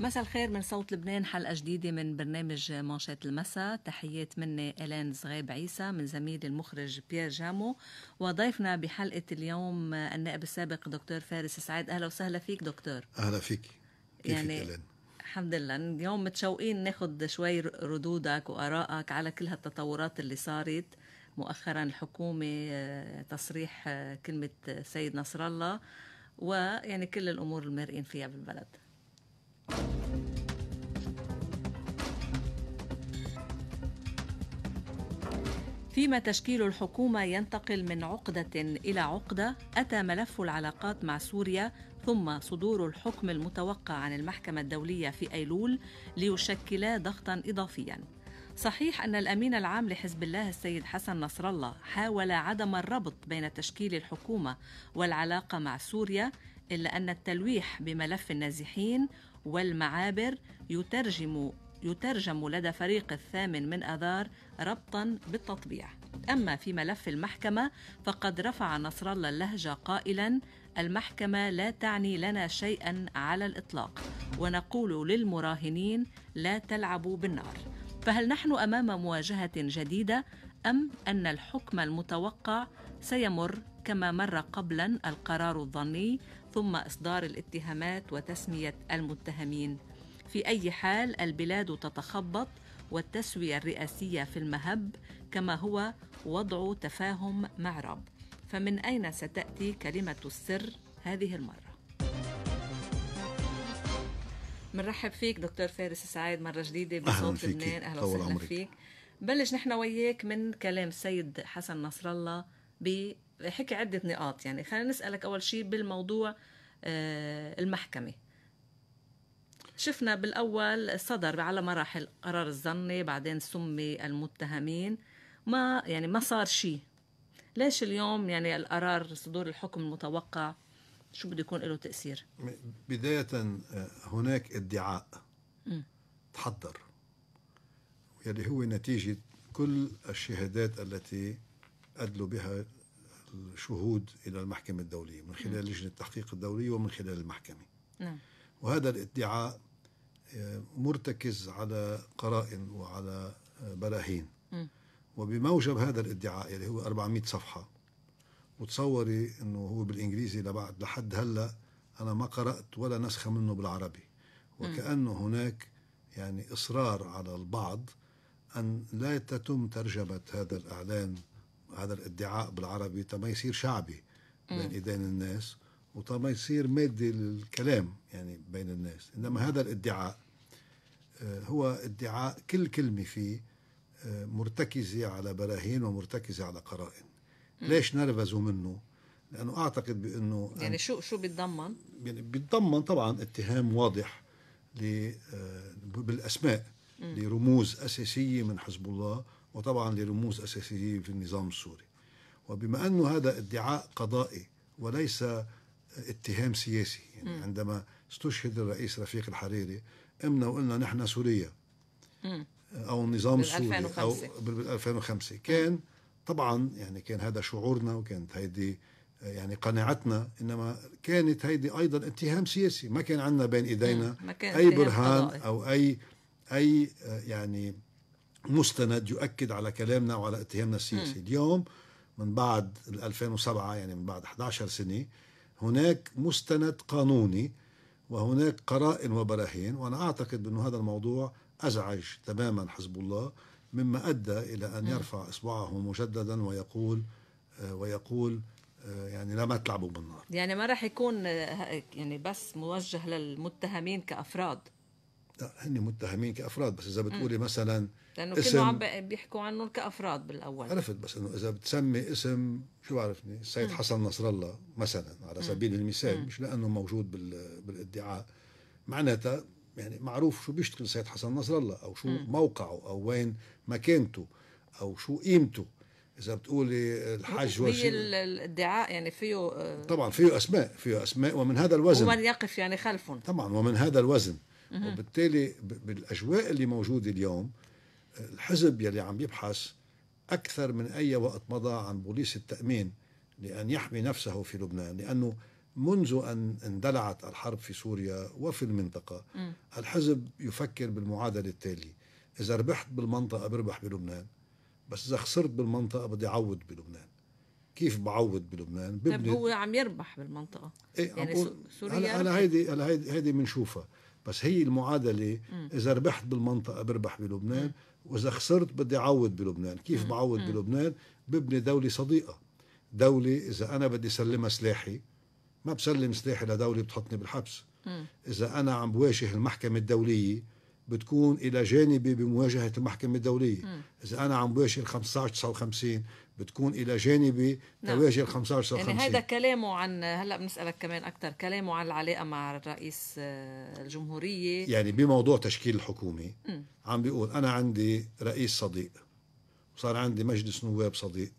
مساء الخير من صوت لبنان حلقة جديدة من برنامج مانشات المساء تحيات مني ألان زغيب عيسى من زميل المخرج بيير جامو وضيفنا بحلقة اليوم النائب السابق دكتور فارس سعيد أهلا وسهلا فيك دكتور أهلا فيك كيفك يعني إلين الحمد لله اليوم متشوقين ناخذ شوي ردودك وآرائك على كل هالتطورات اللي صارت مؤخرا الحكومة آه، تصريح آه، كلمة آه، سيد نصر الله ويعني كل الأمور المرئين فيها بالبلد فيما تشكيل الحكومة ينتقل من عقدة إلى عقدة، أتى ملف العلاقات مع سوريا ثم صدور الحكم المتوقع عن المحكمة الدولية في أيلول ليشكلا ضغطا إضافيا صحيح أن الأمين العام لحزب الله السيد حسن نصر الله حاول عدم الربط بين تشكيل الحكومة والعلاقة مع سوريا إلا أن التلويح بملف النازحين والمعابر يترجم يترجم لدى فريق الثامن من اذار ربطا بالتطبيع. اما في ملف المحكمه فقد رفع نصر الله اللهجه قائلا المحكمة لا تعني لنا شيئا على الإطلاق ونقول للمراهنين لا تلعبوا بالنار فهل نحن أمام مواجهة جديدة أم أن الحكم المتوقع سيمر كما مر قبلا القرار الظني ثم إصدار الاتهامات وتسمية المتهمين في أي حال البلاد تتخبط والتسوية الرئاسية في المهب كما هو وضع تفاهم مع رب فمن أين ستأتي كلمة السر هذه المرة؟ بنرحب فيك دكتور فارس سعيد مرة جديدة بصوت لبنان أهلا وسهلا فيك بلش نحن وياك من كلام سيد حسن نصر الله بحكي عدة نقاط يعني خلينا نسألك أول شيء بالموضوع آه، المحكمة شفنا بالأول صدر على مراحل قرار الظني بعدين سمي المتهمين ما يعني ما صار شيء ليش اليوم يعني القرار صدور الحكم المتوقع شو بده يكون له تأثير؟ بداية آه، هناك ادعاء م. تحضر يلي هو نتيجة كل الشهادات التي أدلوا بها الشهود إلى المحكمة الدولية من خلال م. لجنة التحقيق الدولية ومن خلال المحكمة نعم. وهذا الادعاء آه، مرتكز على قرائن وعلى آه، براهين وبموجب هذا الادعاء اللي يعني هو 400 صفحة وتصوري انه هو بالانجليزي لبعد لحد هلا انا ما قرأت ولا نسخة منه بالعربي وكأنه هناك يعني اصرار على البعض ان لا تتم ترجمة هذا الاعلان هذا الادعاء بالعربي تما يصير شعبي بين ايدين الناس وطبعا يصير مادة الكلام يعني بين الناس انما هذا الادعاء آه، هو ادعاء كل كلمه فيه مرتكزة على براهين ومرتكزة على قرائن ليش نرفزوا منه؟ لأنه أعتقد بأنه يعني شو شو بيتضمن؟ يعني بيتضمن طبعا اتهام واضح آه، بالأسماء لرموز أساسية من حزب الله وطبعا لرموز أساسية في النظام السوري وبما أنه هذا ادعاء قضائي وليس اتهام سياسي يعني عندما استشهد الرئيس رفيق الحريري قمنا وقلنا نحن سوريا او النظام السوري او بال 2005 نعم. كان طبعا يعني كان هذا شعورنا وكانت هيدي يعني قناعتنا انما كانت هيدي ايضا اتهام سياسي ما كان عندنا بين ايدينا نعم، اي برهان او اي اي يعني مستند يؤكد على كلامنا وعلى اتهامنا السياسي اليوم من بعد 2007 يعني من بعد 11 سنه هناك مستند قانوني وهناك قرائن وبراهين وانا اعتقد بانه هذا الموضوع أزعج تماما حزب الله مما أدى إلى أن يرفع إصبعه مجددا ويقول آه، ويقول آه، يعني لا ما تلعبوا بالنار يعني ما راح يكون آه، يعني بس موجه للمتهمين كأفراد لا هن متهمين كأفراد بس إذا بتقولي مثلا لأنه اسم كانوا عم بيحكوا عنهم كأفراد بالأول عرفت بس إنه إذا بتسمي اسم شو بعرفني السيد حسن نصر الله مثلا على سبيل المثال مش لأنه موجود بالادعاء معناتها يعني معروف شو بيشتغل سيد حسن نصر الله او شو م. موقعه او وين مكانته او شو قيمته اذا بتقولي الحاج هي الادعاء يعني فيه طبعا فيه اسماء فيه اسماء ومن هذا الوزن ومن يقف يعني خلفهم طبعا ومن هذا الوزن وبالتالي بالاجواء اللي موجوده اليوم الحزب يلي عم يبحث اكثر من اي وقت مضى عن بوليس التامين لان يحمي نفسه في لبنان لانه منذ أن اندلعت الحرب في سوريا وفي المنطقة م. الحزب يفكر بالمعادلة التالية إذا ربحت بالمنطقة بربح بلبنان بس إذا خسرت بالمنطقة بدي أعوض بلبنان كيف بعوض بلبنان طيب، ببني طيب هو عم يربح بالمنطقة إيه يعني أقول سوريا هلا هلا هيدي هلا هيدي هيدي بنشوفها بس هي المعادلة م. إذا ربحت بالمنطقة بربح بلبنان وإذا خسرت بدي أعوض بلبنان كيف بعوض بلبنان ببني دولة صديقة دولة إذا أنا بدي سلمها سلاحي ما بسلم سلاحي لدولة بتحطني بالحبس م. إذا أنا عم بواجه المحكمة الدولية بتكون إلى جانبي بمواجهة المحكمة الدولية م. إذا أنا عم بواجه ال 1559 بتكون إلى جانبي نعم. تواجه ال 1559 يعني هذا كلامه عن هلا بنسألك كمان أكثر كلامه عن العلاقة مع الرئيس آه، الجمهورية يعني بموضوع تشكيل الحكومة م. عم بيقول أنا عندي رئيس صديق وصار عندي مجلس نواب صديق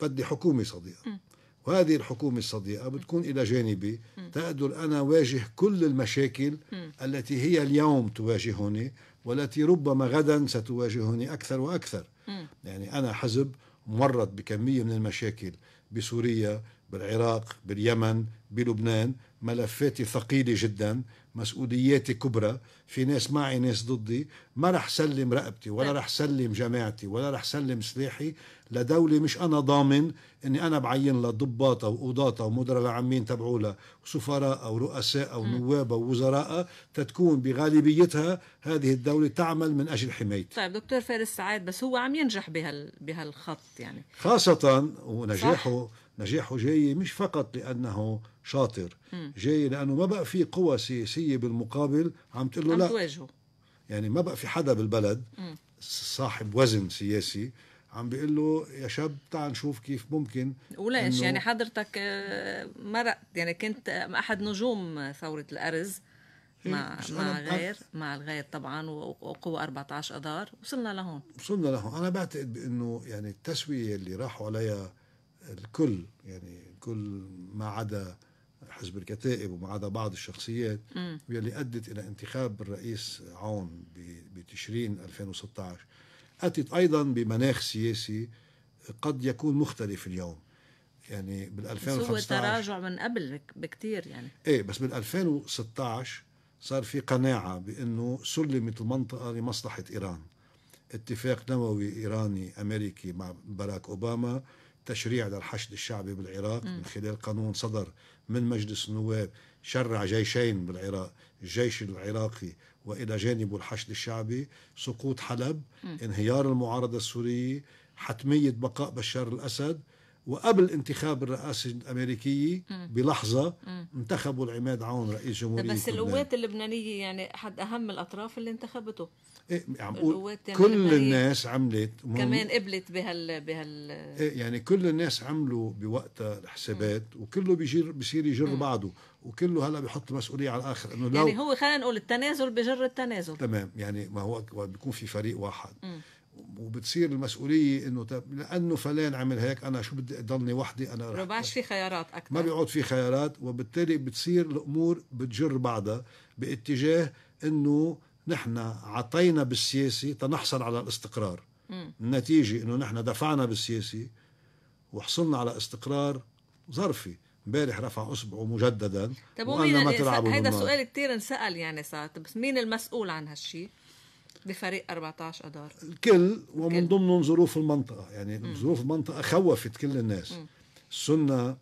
بدي حكومة صديقة م. وهذه الحكومة الصديقة بتكون إلى جانبي تقدر أنا واجه كل المشاكل التي هي اليوم تواجهني والتي ربما غدا ستواجهني أكثر وأكثر يعني أنا حزب مرت بكمية من المشاكل بسوريا بالعراق باليمن بلبنان ملفاتي ثقيلة جدا مسؤولياتي كبرى في ناس معي ناس ضدي ما رح سلم رقبتي ولا نعم. رح سلم جماعتي ولا رح سلم سلاحي لدولة مش أنا ضامن أني أنا بعين لها ضباطة وقضاطة ومدراء العامين تبعولها وسفراء أو رؤساء أو نواب أو وزراء تتكون بغالبيتها هذه الدولة تعمل من أجل حمايتي طيب دكتور فارس سعيد بس هو عم ينجح بهال بهالخط يعني خاصة ونجاحه صح؟ نجاحه جاي مش فقط لأنه شاطر جاي لأنه ما بقى في قوى سياسية بالمقابل عم تقول له لا تواجهه. يعني ما بقى في حدا بالبلد صاحب وزن سياسي عم بيقول له يا شاب تعال نشوف كيف ممكن وليش يعني حضرتك آه، مرق يعني كنت احد نجوم ثوره الارز إيه، مع مع الغير مع الغير طبعا وقوة 14 اذار وصلنا لهون وصلنا لهون انا بعتقد بانه يعني التسويه اللي راحوا عليها الكل يعني كل ما عدا حزب الكتائب وما عدا بعض الشخصيات واللي أدت إلى انتخاب الرئيس عون بتشرين 2016 أتت أيضا بمناخ سياسي قد يكون مختلف اليوم يعني بال 2015 هو تراجع من قبل بكثير يعني ايه بس بال 2016 صار في قناعه بانه سلمت المنطقه لمصلحه ايران اتفاق نووي ايراني امريكي مع باراك اوباما تشريع للحشد الشعبي بالعراق من خلال قانون صدر من مجلس النواب شرع جيشين بالعراق الجيش العراقي وإلى جانبه الحشد الشعبي سقوط حلب انهيار المعارضة السورية حتمية بقاء بشار الأسد وقبل انتخاب الرئاسة الأمريكية بلحظة انتخبوا العماد عون رئيس جمهورية بس القوات اللبنانية يعني أحد أهم الأطراف اللي انتخبته ايه عم يعني بقول كل الناس عملت كمان قبلت بهال بهال ايه يعني كل الناس عملوا بوقتها الحسابات وكله بيجر بصير يجر مم. بعضه وكله هلا بيحط المسؤوليه على الاخر انه يعني لو يعني هو خلينا نقول التنازل بجر التنازل تمام يعني ما هو بيكون في فريق واحد مم. وبتصير المسؤوليه انه لانه فلان عمل هيك انا شو بدي اضلني وحدي انا ما بيعود في خيارات اكثر ما بيقعد في خيارات وبالتالي بتصير الامور بتجر بعضها باتجاه انه نحن عطينا بالسياسي تنحصل على الاستقرار م. النتيجة أنه نحن دفعنا بالسياسي وحصلنا على استقرار ظرفي امبارح رفع اصبعه مجددا طيب وقالنا ما تلعبوا هذا سؤال كثير انسال يعني ساعات بس مين المسؤول عن هالشيء؟ بفريق 14 اذار الكل ومن ضمنهم ظروف المنطقه يعني م. ظروف المنطقه خوفت كل الناس السنه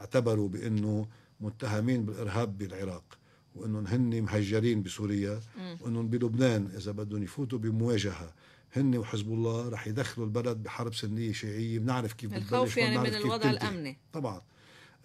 اعتبروا بانه متهمين بالارهاب بالعراق وانهم هن مهجرين بسوريا وانهم بلبنان اذا بدهم يفوتوا بمواجهه هن وحزب الله رح يدخلوا البلد بحرب سنيه شيعيه بنعرف كيف بتبلش الخوف يعني من الوضع الامني طبعا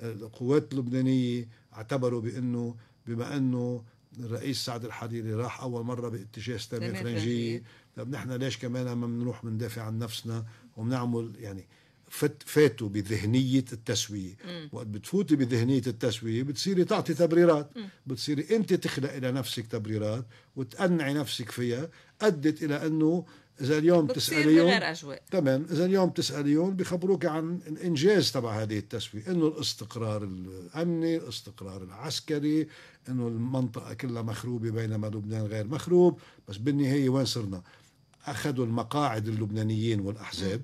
القوات اللبنانيه اعتبروا بانه بما انه الرئيس سعد الحريري راح اول مره باتجاه سلامه فرنجيه طب نحن ليش كمان ما بنروح بندافع عن نفسنا وبنعمل يعني فت فاتوا بذهنيه التسويه مم. وقت بتفوتي بذهنيه التسويه بتصيري تعطي تبريرات مم. بتصيري انت تخلق الى نفسك تبريرات وتقنعي نفسك فيها ادت الى انه اذا اليوم تساليهم اجواء تمام اذا اليوم تساليهم بخبروك عن الانجاز تبع هذه التسويه انه الاستقرار الامني الاستقرار العسكري انه المنطقه كلها مخروبه بينما لبنان غير مخروب بس بالنهايه وين صرنا اخذوا المقاعد اللبنانيين والاحزاب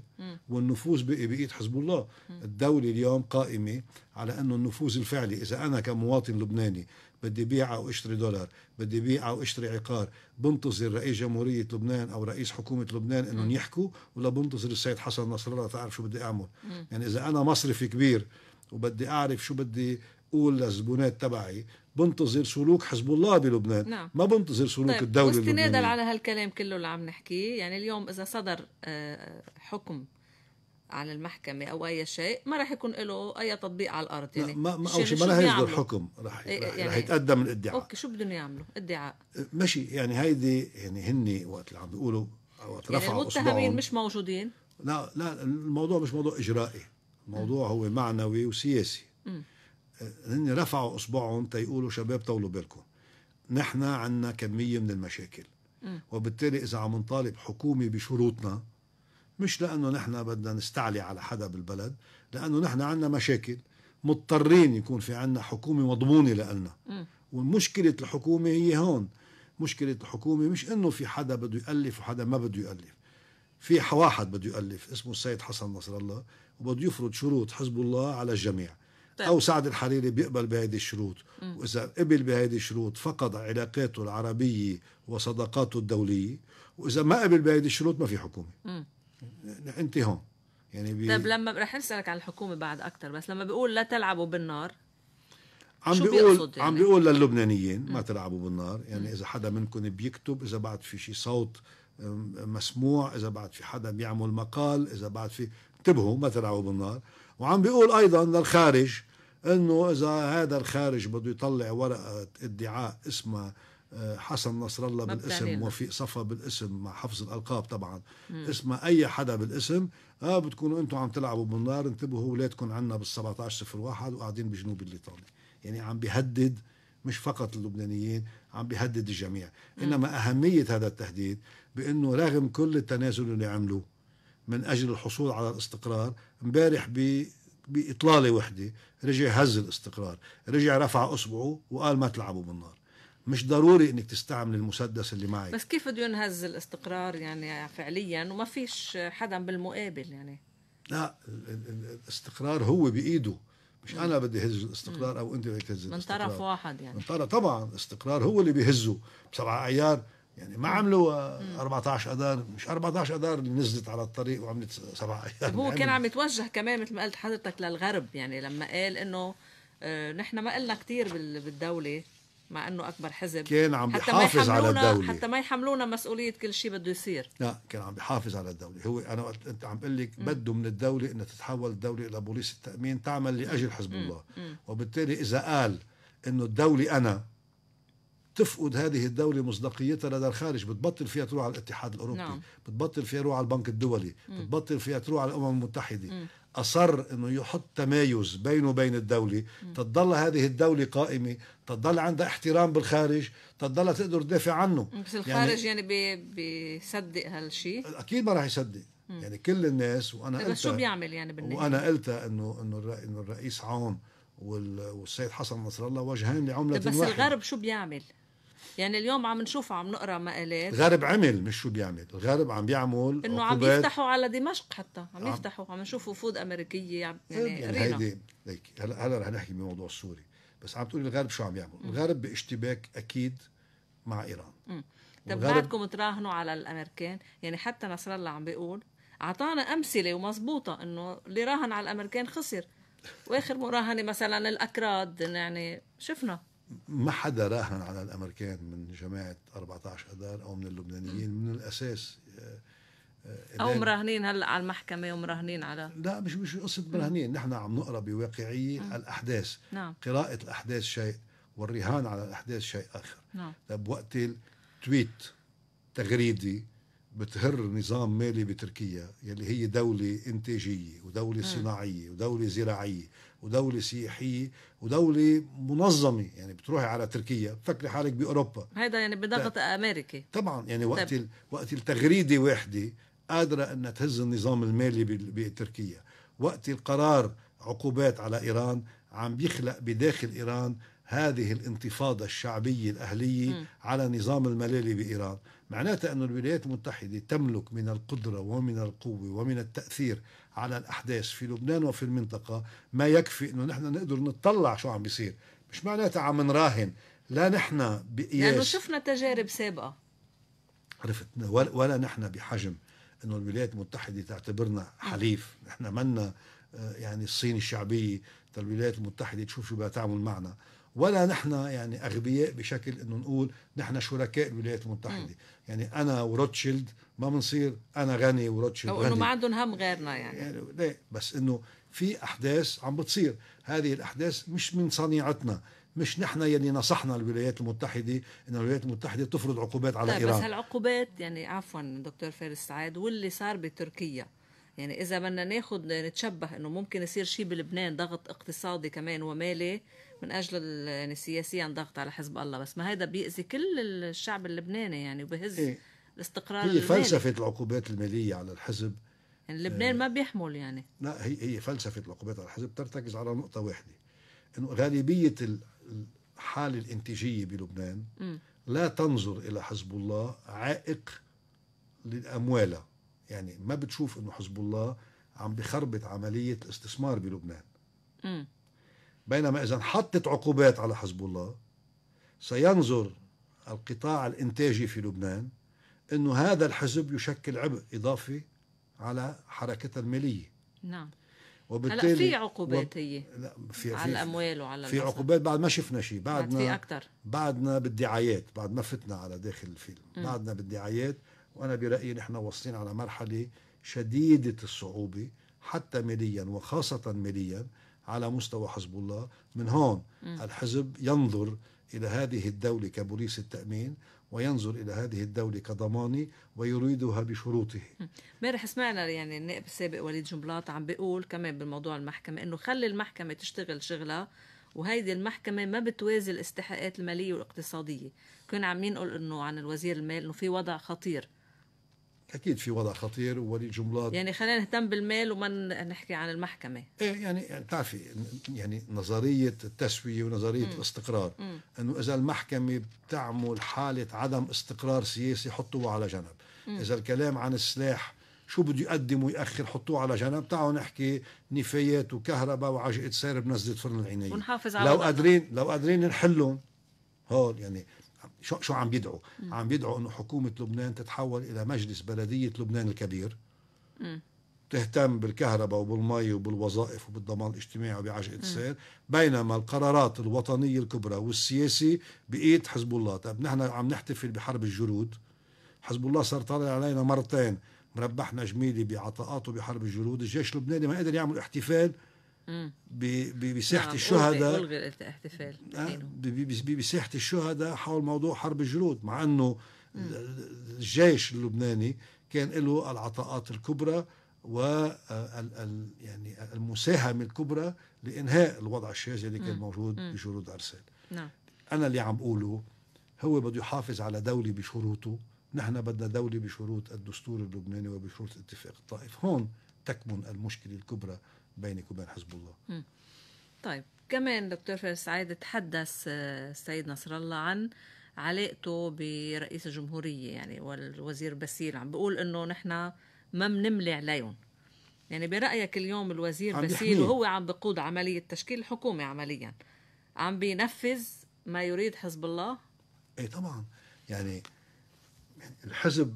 والنفوذ بقي بايد حزب الله الدوله اليوم قائمه على انه النفوذ الفعلي اذا انا كمواطن لبناني بدي بيع او اشتري دولار بدي بيع او اشتري عقار بنتظر رئيس جمهوريه لبنان او رئيس حكومه لبنان انهم يحكوا ولا بنتظر السيد حسن نصر الله تعرف شو بدي اعمل يعني اذا انا مصرفي كبير وبدي اعرف شو بدي قول للزبونات تبعي بنتظر سلوك حزب الله بلبنان نعم. ما بنتظر سلوك طيب. الدولة اللبنانية واستنادا على هالكلام كله اللي عم نحكيه يعني اليوم إذا صدر آه، حكم على المحكمة أو أي شيء ما راح يكون له أي تطبيق على الأرض يعني ما ما أو شيء ما راح يصدر حكم راح إيه، يعني راح يتقدم الادعاء أوكي شو بدهم يعملوا ادعاء أه، ماشي يعني هيدي يعني هن وقت اللي عم بيقولوا وقت يعني رفعوا المتهمين مش موجودين لا لا الموضوع مش موضوع إجرائي الموضوع آه. هو معنوي وسياسي هن رفعوا اصبعهم تيقولوا شباب طولوا بالكم نحن عندنا كميه من المشاكل وبالتالي اذا عم نطالب حكومه بشروطنا مش لانه نحن بدنا نستعلي على حدا بالبلد لانه نحن عندنا مشاكل مضطرين يكون في عندنا حكومه مضمونه لالنا ومشكله الحكومه هي هون مشكله الحكومه مش انه في حدا بده يالف وحدا ما بده يالف في واحد بده يالف اسمه السيد حسن نصر الله وبده يفرض شروط حزب الله على الجميع او سعد الحريري بيقبل بهذه الشروط واذا قبل بهذه الشروط فقد علاقاته العربيه وصداقاته الدوليه واذا ما قبل بهذه الشروط ما في حكومه يعني انت هون يعني بي... طيب لما رح نسالك عن الحكومه بعد اكثر بس لما بيقول لا تلعبوا بالنار عم بيقول يعني؟ عم بيقول للبنانيين ما تلعبوا بالنار يعني اذا حدا منكم بيكتب اذا بعد في شي صوت مسموع اذا بعد في حدا بيعمل مقال اذا بعد في انتبهوا ما تلعبوا بالنار وعم بيقول ايضا للخارج انه اذا هذا الخارج بده يطلع ورقه ادعاء اسمها آه، حسن نصر الله بالاسم وفيق صفا بالاسم مع حفظ الالقاب طبعا مم. اسمها اي حدا بالاسم اه بتكونوا انتم عم تلعبوا بالنار انتبهوا اولادكم عنا بال 1701 وقاعدين بجنوب الليطاني يعني عم بيهدد مش فقط اللبنانيين عم بيهدد الجميع انما اهميه هذا التهديد بانه رغم كل التنازل اللي عملوه من اجل الحصول على الاستقرار امبارح ب باطلاله وحده رجع هز الاستقرار، رجع رفع اصبعه وقال ما تلعبوا بالنار. مش ضروري انك تستعمل المسدس اللي معك بس كيف بده ينهز الاستقرار يعني فعليا وما فيش حدا بالمقابل يعني لا الاستقرار هو بايده مش انا بدي هز الاستقرار او انت بدك تهز الاستقرار من طرف واحد يعني من طرف طبعا الاستقرار هو اللي بيهزه بسبعه ايار يعني ما عملوا 14 آه، اذار مش 14 اذار نزلت على الطريق وعملت سبع ايام هو كان يعني عم يتوجه كمان مثل ما قلت حضرتك للغرب يعني لما قال انه آه، نحن ما قلنا كثير بالدوله مع انه اكبر حزب كان عم بيحافظ على الدوله حتى ما يحملونا مسؤوليه كل شيء بده يصير لا كان عم بيحافظ على الدوله هو انا وقت انت عم بقول لك بده من الدوله انها تتحول الدوله الى بوليس التامين تعمل لاجل حزب الله مم. وبالتالي اذا قال انه الدوله انا تفقد هذه الدولة مصداقيتها لدى الخارج بتبطل فيها تروح على الاتحاد الأوروبي نعم. بتبطل فيها تروح على البنك الدولي م. بتبطل فيها تروح على الأمم المتحدة م. أصر أنه يحط تمايز بينه وبين الدولة م. تضل هذه الدولة قائمة تضل عندها احترام بالخارج تضل تقدر تدافع عنه بس يعني الخارج يعني, يعني بيصدق هالشيء أكيد ما راح يصدق يعني كل الناس وأنا طيب، قلت شو بيعمل يعني بالنهاية وأنا قلت أنه أنه الرئيس عون والسيد حسن نصر الله وجهان لعملة طيب، بس واحدة بس الغرب شو بيعمل؟ يعني اليوم عم نشوف عم نقرا مقالات الغرب عمل مش شو بيعمل الغرب عم بيعمل انه عم يفتحوا على دمشق حتى عم يفتحوا عم نشوف وفود امريكيه يعني, إيه، يعني هيدي هلا هلا رح نحكي بموضوع السوري بس عم تقولي الغرب شو عم يعمل الغرب باشتباك اكيد مع ايران م. طب بعدكم تراهنوا على الامريكان يعني حتى نصر الله عم بيقول اعطانا امثله ومزبوطه انه اللي راهن على الامريكان خسر واخر مراهنه مثلا الاكراد يعني شفنا ما حدا راهن على الامريكان من جماعه 14 اذار او من اللبنانيين من الاساس آه، آه، او مراهنين هلا على المحكمه ومراهنين على لا مش مش قصه مراهنين نحن عم نقرا بواقعيه الاحداث نعم. قراءه الاحداث شيء والرهان على الاحداث شيء اخر نعم. طيب وقت تويت تغريدي بتهر نظام مالي بتركيا يلي هي دولة إنتاجية ودولة صناعية ودولة زراعية ودولة سياحية ودولة منظمة يعني بتروحي على تركيا بتفكري حالك بأوروبا هذا يعني بضغط أمريكي طبعا يعني طيب. وقت ال... وقت التغريدة واحدة قادرة أن تهز النظام المالي بتركيا وقت القرار عقوبات على إيران عم بيخلق بداخل إيران هذه الانتفاضة الشعبية الأهلية م. على نظام الملالي بإيران معناتها أن الولايات المتحدة تملك من القدرة ومن القوة ومن التأثير على الأحداث في لبنان وفي المنطقة ما يكفي أنه نحن نقدر نطلع شو عم بيصير مش معناتها عم نراهن لا نحن بقياس لأنه شفنا تجارب سابقة عرفت ولا نحن بحجم أنه الولايات المتحدة تعتبرنا حليف نحن منا آه، يعني الصين الشعبية طيب الولايات المتحدة تشوف شو بدها تعمل معنا ولا نحن يعني اغبياء بشكل انه نقول نحن شركاء الولايات المتحده م. يعني انا وروتشيلد ما بنصير انا غني وروتشيلد او انه ما عندهم هم غيرنا يعني, يعني ليه بس انه في احداث عم بتصير هذه الاحداث مش من صنيعتنا مش نحن يلي نصحنا الولايات المتحده ان الولايات المتحده تفرض عقوبات على طيب ايران بس هالعقوبات يعني عفوا دكتور فارس سعاد واللي صار بتركيا يعني اذا بدنا ناخذ نتشبه انه ممكن يصير شيء بلبنان ضغط اقتصادي كمان ومالي من اجل يعني سياسيا ضغط على حزب الله بس ما هيدا بيأذي كل الشعب اللبناني يعني وبهز إيه؟ الاستقرار هي المالي. فلسفة العقوبات المالية على الحزب يعني لبنان آه، ما بيحمل يعني لا هي هي فلسفة العقوبات على الحزب ترتكز على نقطة واحدة انه غالبية الحالة الانتاجية بلبنان لا تنظر إلى حزب الله عائق لأموالها يعني ما بتشوف انه حزب الله عم بخربط عملية الاستثمار بلبنان بينما إذا حطت عقوبات على حزب الله سينظر القطاع الإنتاجي في لبنان أنه هذا الحزب يشكل عبء إضافي على حركتها المالية نعم وبالتالي هلا في عقوبات و... هي لا في على الاموال وعلى في عقوبات بعد ما شفنا شيء بعدنا بعد في اكثر بعدنا بالدعايات بعد ما فتنا على داخل الفيلم م. بعدنا بالدعايات وانا برايي نحن واصلين على مرحله شديده الصعوبه حتى ماليا وخاصه ماليا على مستوى حزب الله من هون م. الحزب ينظر الى هذه الدوله كبوليس التامين وينظر إلى هذه الدولة كضماني ويريدها بشروطه امبارح سمعنا يعني النائب السابق وليد جنبلاط عم بيقول كمان بالموضوع المحكمة إنه خلي المحكمة تشتغل شغلها وهيدي المحكمة ما بتوازي الاستحقاقات المالية والاقتصادية كنا عم ينقل إنه عن الوزير المال إنه في وضع خطير اكيد في وضع خطير وولي جملات يعني خلينا نهتم بالمال وما نحكي عن المحكمه ايه يعني بتعرفي يعني نظريه التسويه ونظريه مم. الاستقرار انه اذا المحكمه بتعمل حاله عدم استقرار سياسي حطوها على جنب مم. اذا الكلام عن السلاح شو بده يقدم ويأخر حطوه على جنب تعالوا نحكي نفايات وكهرباء وعجقة سير بنزلة فرن العينية ونحافظ على لو قادرين لو قادرين نحلهم هول يعني شو شو عم بيدعوا؟ عم بيدعوا انه حكومه لبنان تتحول الى مجلس بلديه لبنان الكبير م. تهتم بالكهرباء وبالمي وبالوظائف وبالضمان الاجتماعي وبعجقة السير بينما القرارات الوطنية الكبرى والسياسي بإيد حزب الله طب نحن عم نحتفل بحرب الجرود حزب الله صار طالع علينا مرتين مربحنا جميلي بعطاءاته بحرب الجرود الجيش اللبناني ما قدر يعمل احتفال بساحة نعم الشهداء الاحتفال آه، بساحة الشهداء حول موضوع حرب الجلود مع أنه الجيش اللبناني كان له العطاءات الكبرى و يعني المساهمة الكبرى لإنهاء الوضع الشاذ اللي كان موجود بجلود أرسال نعم. أنا اللي عم أقوله هو بده يحافظ على دولة بشروطه نحن بدنا دولة بشروط الدستور اللبناني وبشروط اتفاق الطائف هون تكمن المشكلة الكبرى بينك وبين حزب الله طيب كمان دكتور فارس سعيد تحدث آه، السيد نصر الله عن علاقته برئيس الجمهورية يعني والوزير بسيل عم بيقول انه نحن ما بنملي عليهم يعني برأيك اليوم الوزير بسيل وهو عم بقود عملية تشكيل الحكومة عمليا عم بينفذ ما يريد حزب الله؟ ايه طبعا يعني الحزب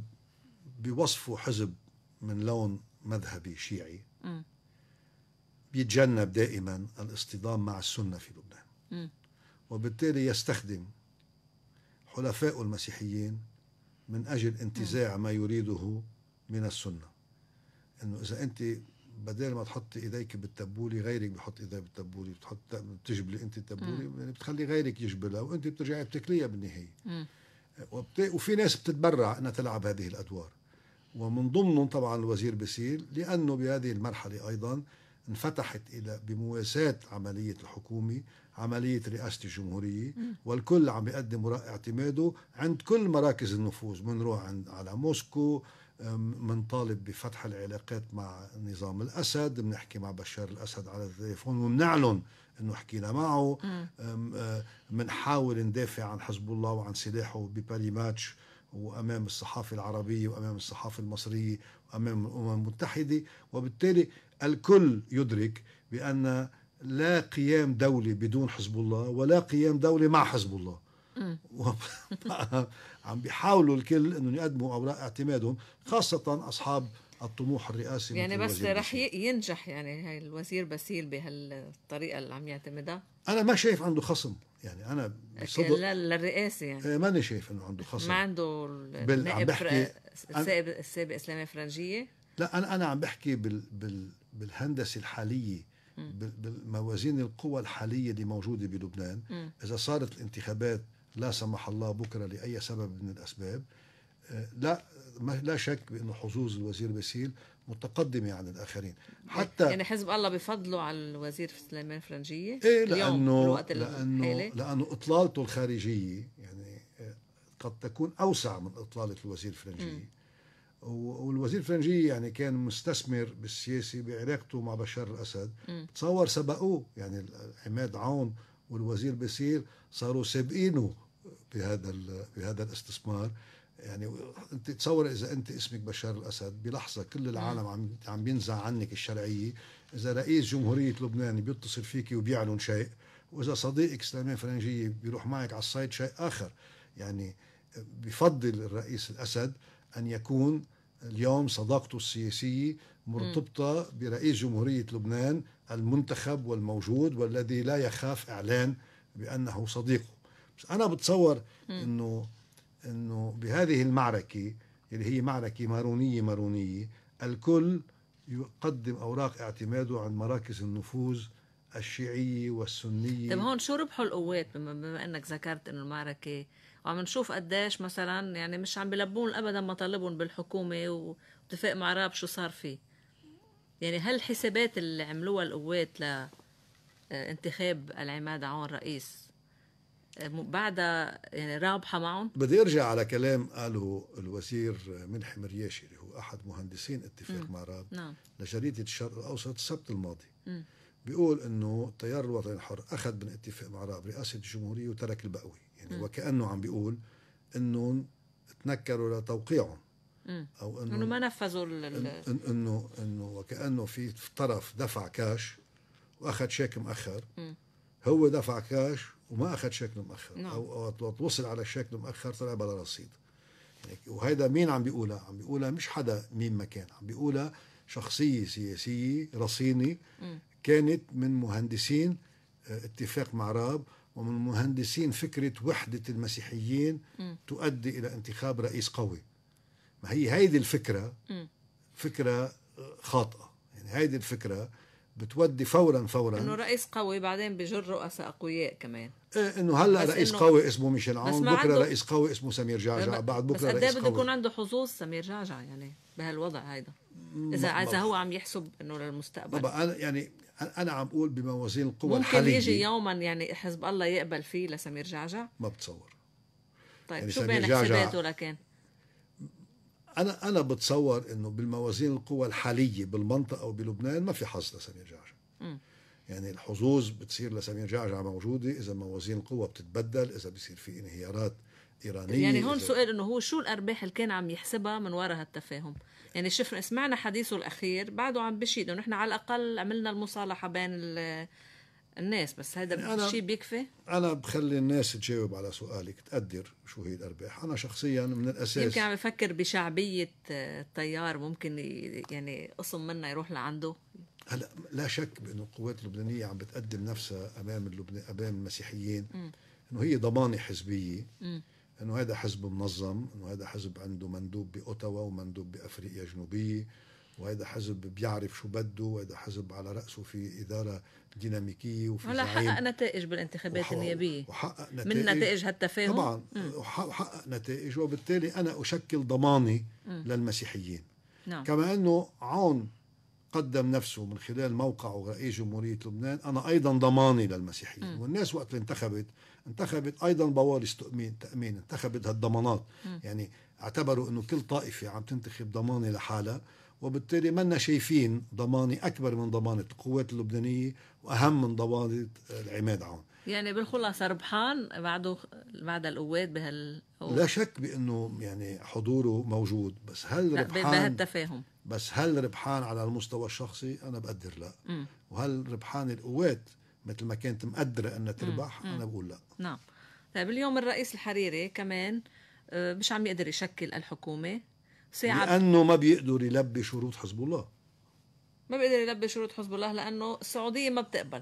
بوصفه حزب من لون مذهبي شيعي م. بيتجنب دائما الاصطدام مع السنة في لبنان وبالتالي يستخدم حلفاء المسيحيين من أجل انتزاع ما يريده من السنة أنه إذا أنت بدل ما تحط ايديك بالتبوله غيرك بحط ايديه بالتبوله بتحط بتجبلي انت التبوله يعني بتخلي غيرك يجبلها وانت بترجعي بتكليها بالنهايه وبت... وفي ناس بتتبرع انها تلعب هذه الادوار ومن ضمنهم طبعا الوزير بسيل لانه بهذه المرحله ايضا انفتحت الى بمواساه عمليه الحكومه عمليه رئاسه الجمهوريه والكل عم يقدم وراء اعتماده عند كل مراكز النفوذ بنروح عند على موسكو منطالب بفتح العلاقات مع نظام الاسد بنحكي مع بشار الاسد على التليفون وبنعلن انه حكينا معه بنحاول أه، ندافع عن حزب الله وعن سلاحه بباري ماتش وامام الصحافه العربيه وامام الصحافه المصريه وامام الامم المتحده وبالتالي الكل يدرك بأن لا قيام دولي بدون حزب الله ولا قيام دولي مع حزب الله عم بيحاولوا الكل انه يقدموا اوراق اعتمادهم خاصه اصحاب الطموح الرئاسي يعني بس رح ينجح يعني هاي الوزير بسيل بهالطريقه اللي عم يعتمدها انا ما شايف عنده خصم يعني انا بصدق لا للرئاسه يعني إيه، ماني شايف انه عنده خصم ما عنده النائب بحكي السابق اسلامي فرنجيه لا انا انا عم بحكي بال بال بالهندسه الحاليه بالموازين القوى الحاليه اللي موجوده بلبنان اذا صارت الانتخابات لا سمح الله بكره لاي سبب من الاسباب آه، لا لا شك بانه حظوظ الوزير باسيل متقدمه عن الاخرين حتى يعني حزب الله بفضله على الوزير سليمان فرنجيه ايه لانه لانه لانه اطلالته الخارجيه يعني آه، قد تكون اوسع من اطلاله الوزير فرنجيه م. والوزير الفرنجي يعني كان مستثمر بالسياسي بعلاقته مع بشار الاسد تصور سبقوه يعني عماد عون والوزير بصير صاروا سابقينه بهذا بهذا الاستثمار يعني انت تصور اذا انت اسمك بشار الاسد بلحظه كل العالم عم عم بينزع عنك الشرعيه اذا رئيس جمهوريه لبنان بيتصل فيك وبيعلن شيء واذا صديقك سليمان فرنجيه بيروح معك على الصيد شيء اخر يعني بفضل الرئيس الاسد أن يكون اليوم صداقته السياسية مرتبطة برئيس جمهورية لبنان المنتخب والموجود والذي لا يخاف إعلان بأنه صديقه بس أنا بتصور أنه أنه بهذه المعركة اللي هي معركة مارونية مارونية الكل يقدم أوراق اعتماده عن مراكز النفوذ الشيعية والسنية طيب هون شو ربحوا القوات بما أنك ذكرت أنه المعركة وعم نشوف قديش مثلا يعني مش عم بلبون ابدا مطالبهم بالحكومه واتفاق مع راب شو صار فيه يعني هل الحسابات اللي عملوها القوات لانتخاب آه، العماد عون رئيس آه، بعدها يعني رابحه معهم بدي ارجع على كلام قاله الوزير منحي مرياشي اللي هو احد مهندسين اتفاق مع راب نعم. لجريده الشرق الاوسط السبت الماضي م. بيقول انه التيار الوطني الحر اخذ من اتفاق مع راب رئاسه الجمهوريه وترك البقوي يعني وكأنه عم بيقول أنهم تنكروا لتوقيعهم أو أنه, إنه ما نفذوا انه أنه أنه وكأنه في طرف دفع كاش وأخذ شيك مأخر هو دفع كاش وما أخذ شيك مأخر نعم. أو, وصل على الشيك مؤخر طلع بلا رصيد يعني وهيدا مين عم بيقولها عم بيقولها مش حدا مين ما كان عم بيقولها شخصية سياسية رصينة كانت من مهندسين آه، اتفاق مع راب ومن مهندسين فكرة وحدة المسيحيين م. تؤدي إلى انتخاب رئيس قوي ما هي هيدي الفكرة م. فكرة آه، خاطئة يعني هيدي الفكرة بتودي فورا فورا انه رئيس قوي بعدين بجر رؤساء اقوياء كمان ايه انه هلا رئيس إنو... قوي اسمه ميشيل عون بكره عنده... رئيس قوي اسمه سمير جعجع بعد بكره إيه رئيس قوي بس قد بده يكون عنده حظوظ سمير جعجع يعني بهالوضع هيدا اذا اذا هو عم يحسب انه للمستقبل بابا انا يعني انا عم اقول بموازين القوى ممكن الحاليه يجي يوما يعني حزب الله يقبل فيه لسمير جعجع؟ ما بتصور طيب يعني شو بين حساباته لكن؟ انا انا بتصور انه بالموازين القوى الحاليه بالمنطقه وبلبنان ما في حظ لسمير جعجع يعني الحظوظ بتصير لسمير جعجع موجوده اذا موازين القوى بتتبدل اذا بصير في انهيارات ايرانيه يعني هون سؤال انه هو شو الارباح اللي كان عم يحسبها من وراء هالتفاهم؟ يعني شفنا سمعنا حديثه الاخير بعده عم بشيد انه نحن على الاقل عملنا المصالحه بين الناس بس هذا يعني شيء بيكفي انا بخلي الناس تجاوب على سؤالك تقدر شو هي الارباح انا شخصيا من الاساس يمكن عم بفكر بشعبيه آه، التيار ممكن يعني قسم منا يروح لعنده هلا لا شك بانه القوات اللبنانيه عم بتقدم نفسها امام اللبنان امام المسيحيين انه هي ضمانه حزبيه م. انه هذا حزب منظم انه هذا حزب عنده مندوب باوتاوا ومندوب بافريقيا الجنوبيه وهذا حزب بيعرف شو بده وهذا حزب على رأسه في إدارة ديناميكية وفي هلا حقق نتائج بالانتخابات النيابية وحقق نتائج من نتائج هالتفاهم طبعا وحقق نتائج وبالتالي أنا أشكل ضماني م. للمسيحيين نعم. كما أنه عون قدم نفسه من خلال موقعه رئيس جمهورية لبنان أنا أيضا ضماني للمسيحيين م. والناس وقت انتخبت انتخبت ايضا بوارث تامين تامين انتخبت هالضمانات يعني اعتبروا انه كل طائفه عم تنتخب ضمانه لحالها وبالتالي منا شايفين ضمانه اكبر من ضمانه القوات اللبنانيه واهم من ضمانه العماد عون يعني بالخلاصه ربحان بعده بعد القوات بهال لا شك بانه يعني حضوره موجود بس هل ربحان بهالتفاهم بس هل ربحان على المستوى الشخصي انا بقدر لا م. وهل ربحان القوات مثل ما كانت مقدرة أنها تربح أنا بقول لا نعم طيب اليوم الرئيس الحريري كمان آه، مش عم يقدر يشكل الحكومة ساعد. لأنه ما بيقدر يلبي شروط حزب الله ما بيقدر يلبي شروط حزب الله لأنه السعودية ما بتقبل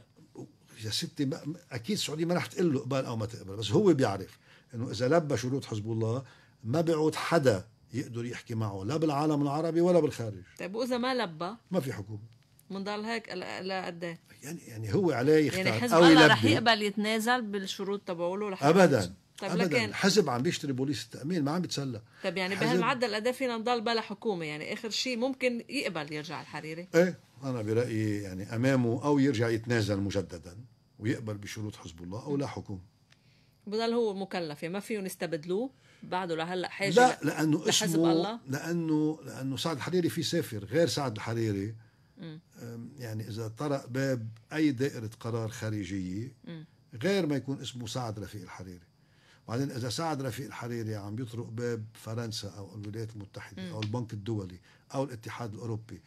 يا ستي ما أكيد السعودية ما رح تقول له قبل أو ما تقبل بس هو بيعرف أنه إذا لبى شروط حزب الله ما بيعود حدا يقدر يحكي معه لا بالعالم العربي ولا بالخارج طيب وإذا ما لبى ما في حكومة بنضل هيك لقد ايه يعني يعني هو عليه يختار يعني حزب الله رح يقبل يتنازل بالشروط تبعوله رح ابدا طيب ابدا لكن الحزب عم بيشتري بوليس التامين ما عم بيتسلى طيب يعني بهالمعدل قد ايه فينا نضل بلا حكومه يعني اخر شيء ممكن يقبل يرجع الحريري ايه انا برايي يعني امامه او يرجع يتنازل مجددا ويقبل بشروط حزب الله او لا حكومه بضل هو مكلف يعني ما فيهم يستبدلوه بعده لهلا حاجه لا لانه اسمه الله؟ لانه لانه سعد الحريري في سافر غير سعد الحريري يعني إذا طرق باب أي دائرة قرار خارجية غير ما يكون اسمه سعد رفيق الحريري بعدين إذا سعد رفيق الحريري عم يطرق باب فرنسا أو الولايات المتحدة م. أو البنك الدولي أو الاتحاد الأوروبي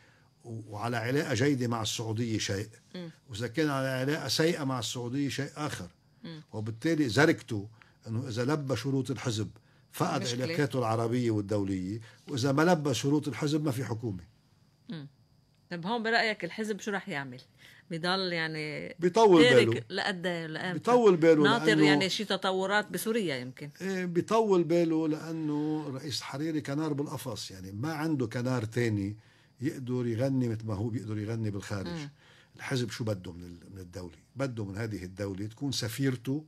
وعلى علاقة جيدة مع السعودية شيء م. وإذا كان على علاقة سيئة مع السعودية شيء آخر م. وبالتالي زركته أنه إذا لبى شروط الحزب فقد علاقاته العربية والدولية وإذا ما لبى شروط الحزب ما في حكومة م. طب هون برايك الحزب شو راح يعمل؟ بضل يعني بيطول باله لقد لقد بيطول باله ناطر يعني شي تطورات بسوريا يمكن ايه بيطول باله لانه رئيس حريري كنار بالقفص يعني ما عنده كنار تاني يقدر يغني مثل ما هو بيقدر يغني بالخارج م. الحزب شو بده من من الدوله بده من هذه الدوله تكون سفيرته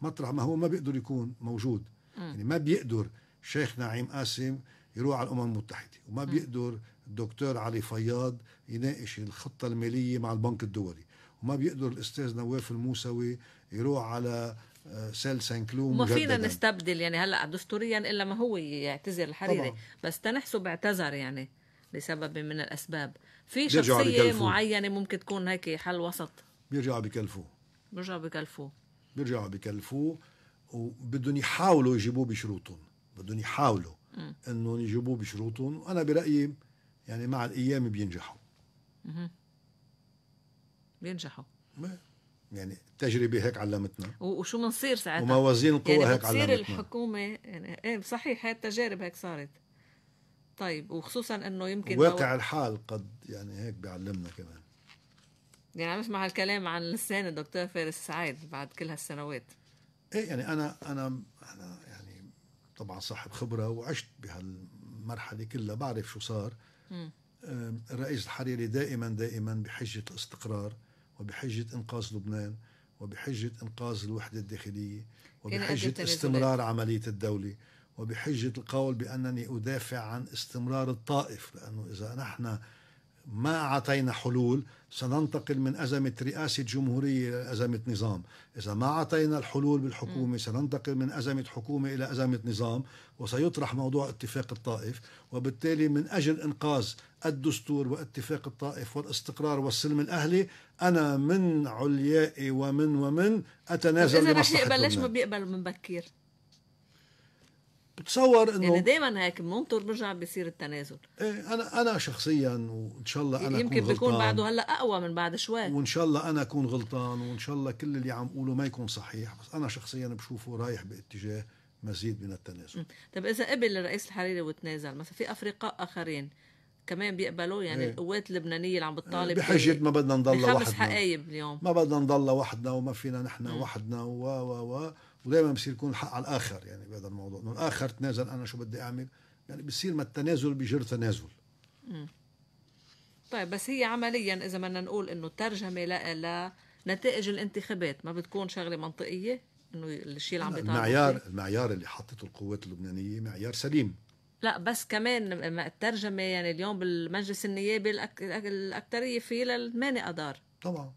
مطرح ما هو ما بيقدر يكون موجود م. يعني ما بيقدر شيخ نعيم قاسم يروح على الامم المتحده وما م. بيقدر الدكتور علي فياض يناقش الخطة المالية مع البنك الدولي وما بيقدر الأستاذ نواف الموسوي يروح على آه، سيل سان كلو وما فينا نستبدل يعني هلا دستوريا الا ما هو يعتذر الحريري طبعا. بس تنحسب اعتذر يعني لسبب من الاسباب في شخصيه معينه ممكن تكون هيك حل وسط بيرجعوا بكلفوه بيرجعوا بكلفوه بيرجعوا بكلفوه وبدهم يحاولوا يجيبوه بشروطهم بدهم يحاولوا انهم يجيبوه بشروطهم وانا برايي يعني مع الايام بينجحوا بينجحوا يعني التجربه هيك علمتنا وشو بنصير ساعتها وموازين القوى يعني هيك علمتنا بتصير الحكومه يعني ايه صحيح هاي التجارب هيك صارت طيب وخصوصا انه يمكن واقع لو... الحال قد يعني هيك بيعلمنا كمان يعني عم اسمع هالكلام عن لسان الدكتور فارس سعيد بعد كل هالسنوات ايه يعني انا انا انا يعني طبعا صاحب خبره وعشت بهال المرحله كلها بعرف شو صار الرئيس الحريري دائما دائما بحجه الاستقرار وبحجه انقاذ لبنان وبحجه انقاذ الوحده الداخليه وبحجه استمرار عمليه الدوله وبحجه القول بانني ادافع عن استمرار الطائف لانه اذا نحن ما أعطينا حلول سننتقل من أزمة رئاسة جمهورية إلى أزمة نظام إذا ما أعطينا الحلول بالحكومة سننتقل من أزمة حكومة إلى أزمة نظام وسيطرح موضوع اتفاق الطائف وبالتالي من أجل إنقاذ الدستور واتفاق الطائف والاستقرار والسلم الأهلي أنا من عليائي ومن ومن أتنازل إذا رح يقبل ليش ما بيقبل من بكير؟ بتصور انه يعني دائما هيك بننطر برجع بيصير التنازل ايه انا انا شخصيا وان شاء الله انا يمكن بيكون بعده هلا اقوى من بعد شوي وان شاء الله انا اكون غلطان وان شاء الله كل اللي عم اقوله ما يكون صحيح بس انا شخصيا بشوفه رايح باتجاه مزيد من التنازل طب اذا قبل الرئيس الحريري وتنازل مثلا في افرقاء اخرين كمان بيقبلوا يعني ايه. القوات اللبنانيه اللي عم إيه، بتطالب بحجه ما بدنا نضل وحدنا خمس حقايب اليوم ما بدنا نضل وحدنا وما فينا نحن وحدنا و و و ودائما بصير يكون الحق على الاخر يعني بهذا الموضوع انه الاخر تنازل انا شو بدي اعمل يعني بصير ما التنازل بجر تنازل طيب بس هي عمليا اذا بدنا نقول انه الترجمه لا لنتائج الانتخابات ما بتكون شغله منطقيه انه الشيء اللي عم بيطلع المعيار المعيار اللي حطته القوات اللبنانيه معيار سليم لا بس كمان الترجمه يعني اليوم بالمجلس النيابي الاكثريه فيه 8 اذار طبعا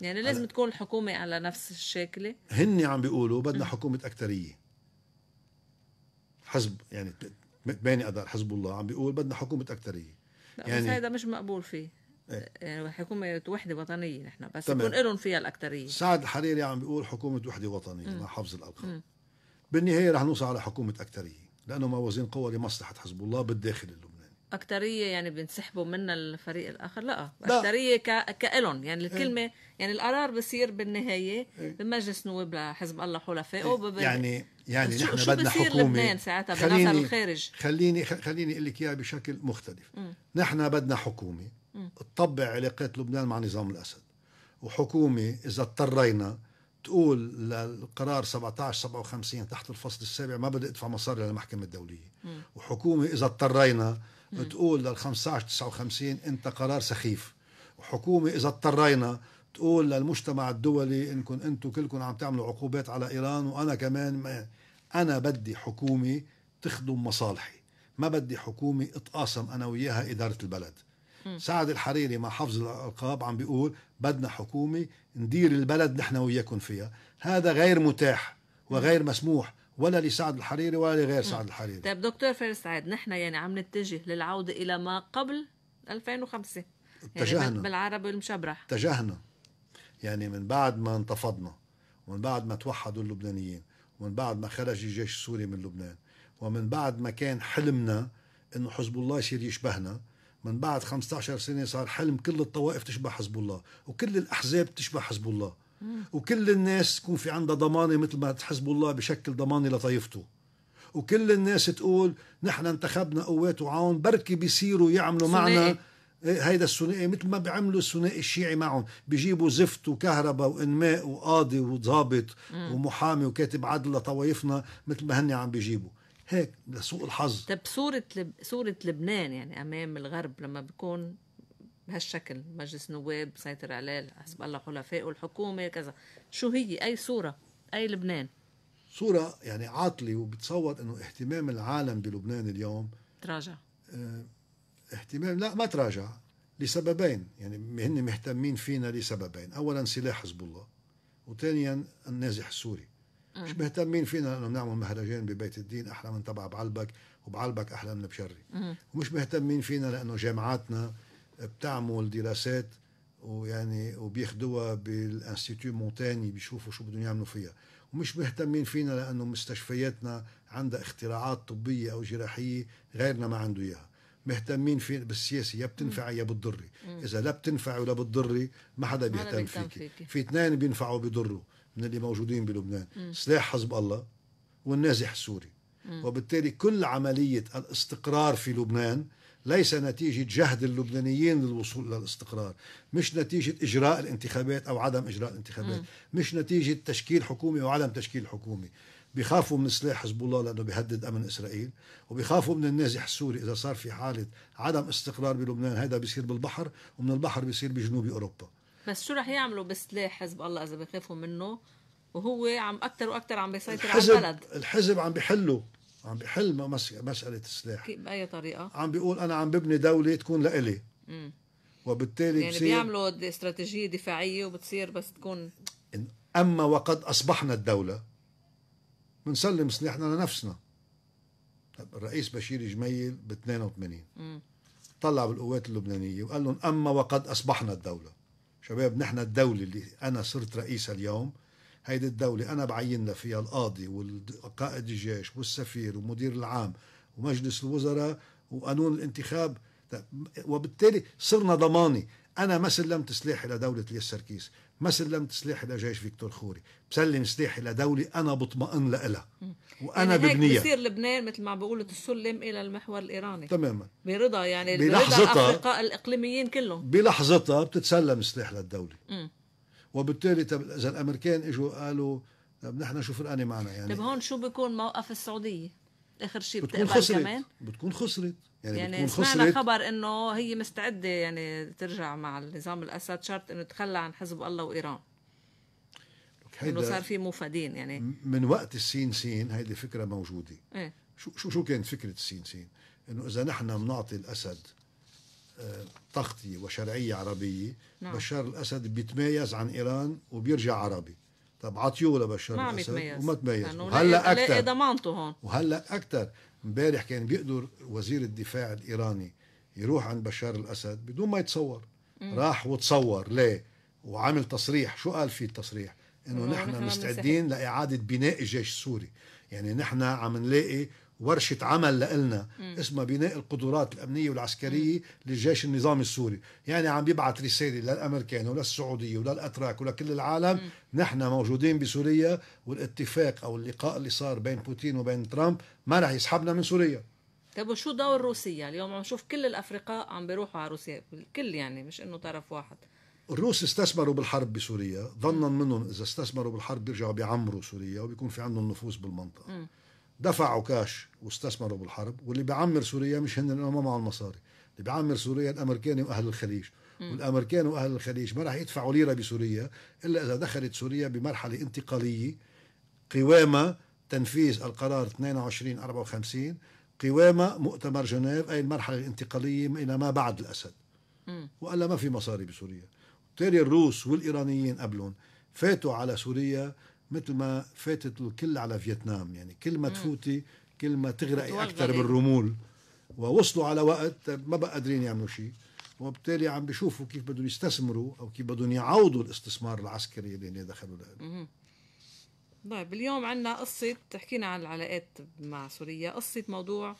يعني لازم تكون الحكومة على نفس الشاكلة هن عم بيقولوا بدنا حكومة أكترية حزب يعني بيني أدار حزب الله عم بيقول بدنا حكومة أكترية يعني بس هذا مش مقبول فيه إيه. يعني حكومة وحدة وطنية نحن بس تمام. يكون لهم فيها الأكترية سعد الحريري عم بيقول حكومة وحدة وطنية مع حفظ الألقاب بالنهاية رح نوصل على حكومة أكترية لأنه موازين قوى لمصلحة حزب الله بالداخل اللبناني أكترية يعني بينسحبوا من الفريق الآخر لا, اكثريه أكترية ك... كإلهم يعني الكلمة إيه. يعني القرار بصير بالنهاية إيه. بمجلس نواب لحزب الله حلفائه إيه. بب... يعني يعني شو... نحن بدنا حكومة لبنان ساعتها خليني... الخارج خليني خليني أقول لك إياها بشكل مختلف م. نحن بدنا حكومة تطبع علاقات لبنان مع نظام الأسد وحكومة إذا اضطرينا تقول للقرار 1757 تحت الفصل السابع ما بدي ادفع مصاري للمحكمة الدولية م. وحكومة إذا اضطرينا تقول لل 15 59 انت قرار سخيف وحكومه اذا اضطرينا تقول للمجتمع الدولي انكم انتم كلكم عم تعملوا عقوبات على ايران وانا كمان ما انا بدي حكومه تخدم مصالحي ما بدي حكومه اتقاسم انا وياها اداره البلد سعد الحريري مع حفظ الالقاب عم بيقول بدنا حكومه ندير البلد نحن وياكم فيها هذا غير متاح وغير مسموح ولا لسعد الحريري ولا لغير سعد الحريري طيب دكتور فارس سعد نحن يعني عم نتجه للعوده الى ما قبل 2005 يعني اتجهنا يعني بالعربي المشبرح اتجهنا يعني من بعد ما انتفضنا ومن بعد ما توحدوا اللبنانيين ومن بعد ما خرج الجيش السوري من لبنان ومن بعد ما كان حلمنا انه حزب الله يصير يشبهنا من بعد 15 سنه صار حلم كل الطوائف تشبه حزب الله وكل الاحزاب تشبه حزب الله وكل الناس تكون في عندها ضمانه مثل ما حزب الله بشكل ضمانه لطائفته وكل الناس تقول نحن انتخبنا قوات وعون بركي بيصيروا يعملوا معنا إيه، هيدا الثنائي مثل ما بيعملوا الثنائي الشيعي معهم بيجيبوا زفت وكهرباء وانماء وقاضي وضابط ومحامي وكاتب عدل لطوايفنا مثل ما هن عم بيجيبوا هيك لسوء الحظ طب صورة لب... صورة لبنان يعني أمام الغرب لما بيكون بهالشكل مجلس نواب مسيطر عليه حسب الله حلفائه الحكومة كذا شو هي أي صورة أي لبنان صورة يعني عاطلة وبتصور أنه اهتمام العالم بلبنان اليوم تراجع اه اهتمام لا ما تراجع لسببين يعني هن مهتمين فينا لسببين أولا سلاح حزب الله وثانيا النازح السوري أه. مش مهتمين فينا انه بنعمل مهرجان ببيت الدين احلى من تبع بعلبك وبعلبك احلى من بشري أه. ومش مهتمين فينا لانه جامعاتنا بتعمل دراسات ويعني وبياخدوها بالانستيتو مونتاني بيشوفوا شو بدهم يعملوا فيها ومش مهتمين فينا لانه مستشفياتنا عندها اختراعات طبيه او جراحيه غيرنا ما عنده اياها مهتمين في بالسياسه يا بتنفعي يا بتضري اذا لا بتنفعي ولا بتضري ما حدا بيهتم فيك في اثنين بينفعوا بيضروا من اللي موجودين بلبنان مم. سلاح حزب الله والنازح السوري مم. وبالتالي كل عمليه الاستقرار في لبنان ليس نتيجة جهد اللبنانيين للوصول للاستقرار مش نتيجة إجراء الانتخابات أو عدم إجراء الانتخابات م. مش نتيجة تشكيل حكومة أو عدم تشكيل حكومة بيخافوا من سلاح حزب الله لانه بيهدد امن اسرائيل وبيخافوا من النازح السوري اذا صار في حاله عدم استقرار بلبنان هذا بيصير بالبحر ومن البحر بيصير بجنوب اوروبا بس شو رح يعملوا بسلاح حزب الله اذا بخافوا منه وهو عم اكثر واكثر عم بيسيطر على البلد الحزب عم بيحلوا عم بحل مسألة السلاح بأي طريقة؟ عم بيقول أنا عم ببني دولة تكون لإلي وبالتالي يعني بصير بيعملوا استراتيجية دفاعية وبتصير بس تكون إن أما وقد أصبحنا الدولة بنسلم سلاحنا لنفسنا الرئيس بشير جميل ب 82 مم. طلع بالقوات اللبنانية وقال لهم أما وقد أصبحنا الدولة شباب نحن الدولة اللي أنا صرت رئيسها اليوم هيدي الدولة أنا بعيننا فيها القاضي والقائد الجيش والسفير ومدير العام ومجلس الوزراء وقانون الانتخاب طيب، وبالتالي صرنا ضماني أنا ما سلمت سلاحي لدولة الياس سركيس ما سلمت سلاحي لجيش فيكتور خوري بسلم سلاحي لدولة أنا بطمئن لها وأنا يعني ببنيها بصير لبنان مثل ما بقولوا تسلم إلى المحور الإيراني تماما برضا يعني برضا أفريقاء الإقليميين كلهم بلحظتها بتتسلم سلاح للدولة م. وبالتالي طب اذا الامريكان اجوا قالوا طب نحن شو فرقانه معنا يعني طيب هون شو بيكون موقف السعوديه؟ اخر شيء بتكون خسرت كمان؟ بتكون خسرت يعني, يعني بتكون سمعنا خسرت. خبر انه هي مستعده يعني ترجع مع النظام الاسد شرط انه تخلى عن حزب الله وايران انه صار في موفدين يعني من وقت السين سين هيدي فكره موجوده ايه؟ شو شو شو كانت فكره السين سين؟ انه اذا نحن بنعطي الاسد تغطية وشرعية عربية نعم. بشار الأسد بيتميز عن إيران وبيرجع عربي طب عطيوه لبشار ما الأسد يتميز. وما تميز يعني وهلا إيه- إيه- إيه أكثر ضمانته هون وهلا أكثر امبارح كان بيقدر وزير الدفاع الإيراني يروح عند بشار الأسد بدون ما يتصور مم. راح وتصور ليه وعمل تصريح شو قال فيه التصريح انه نحن مستعدين لاعاده بناء الجيش السوري يعني نحن عم نلاقي ورشة عمل لإلنا اسمها بناء القدرات الأمنية والعسكرية للجيش النظامي السوري يعني عم بيبعت رسالة للأمريكان وللسعودية وللأتراك ولكل العالم مم. نحن موجودين بسوريا والاتفاق أو اللقاء اللي صار بين بوتين وبين ترامب ما رح يسحبنا من سوريا طيب وشو دور روسيا اليوم عم نشوف كل الأفرقاء عم بيروحوا على روسيا الكل يعني مش إنه طرف واحد الروس استثمروا بالحرب بسوريا ظنا منهم إذا استثمروا بالحرب بيرجعوا بيعمروا سوريا وبيكون في عندهم نفوذ بالمنطقة م. دفعوا كاش واستثمروا بالحرب واللي بيعمر سوريا مش هن ما معهم مصاري اللي بيعمر سوريا الامريكان واهل الخليج والامريكان واهل الخليج ما راح يدفعوا ليره بسوريا الا اذا دخلت سوريا بمرحله انتقاليه قوامها تنفيذ القرار 22 54 قوامها مؤتمر جنيف اي المرحله الانتقاليه الى ما بعد الاسد والا ما في مصاري بسوريا بالتالي الروس والايرانيين قبلهم فاتوا على سوريا مثل ما فاتت الكل على فيتنام يعني كل ما تفوتي كل ما تغرقي اكثر بالرمول ووصلوا على وقت ما بقى قادرين يعملوا شيء وبالتالي عم بيشوفوا كيف بدهم يستثمروا او كيف بدهم يعوضوا الاستثمار العسكري اللي دخلوا له طيب اليوم عندنا قصة تحكينا عن العلاقات مع سوريا قصة موضوع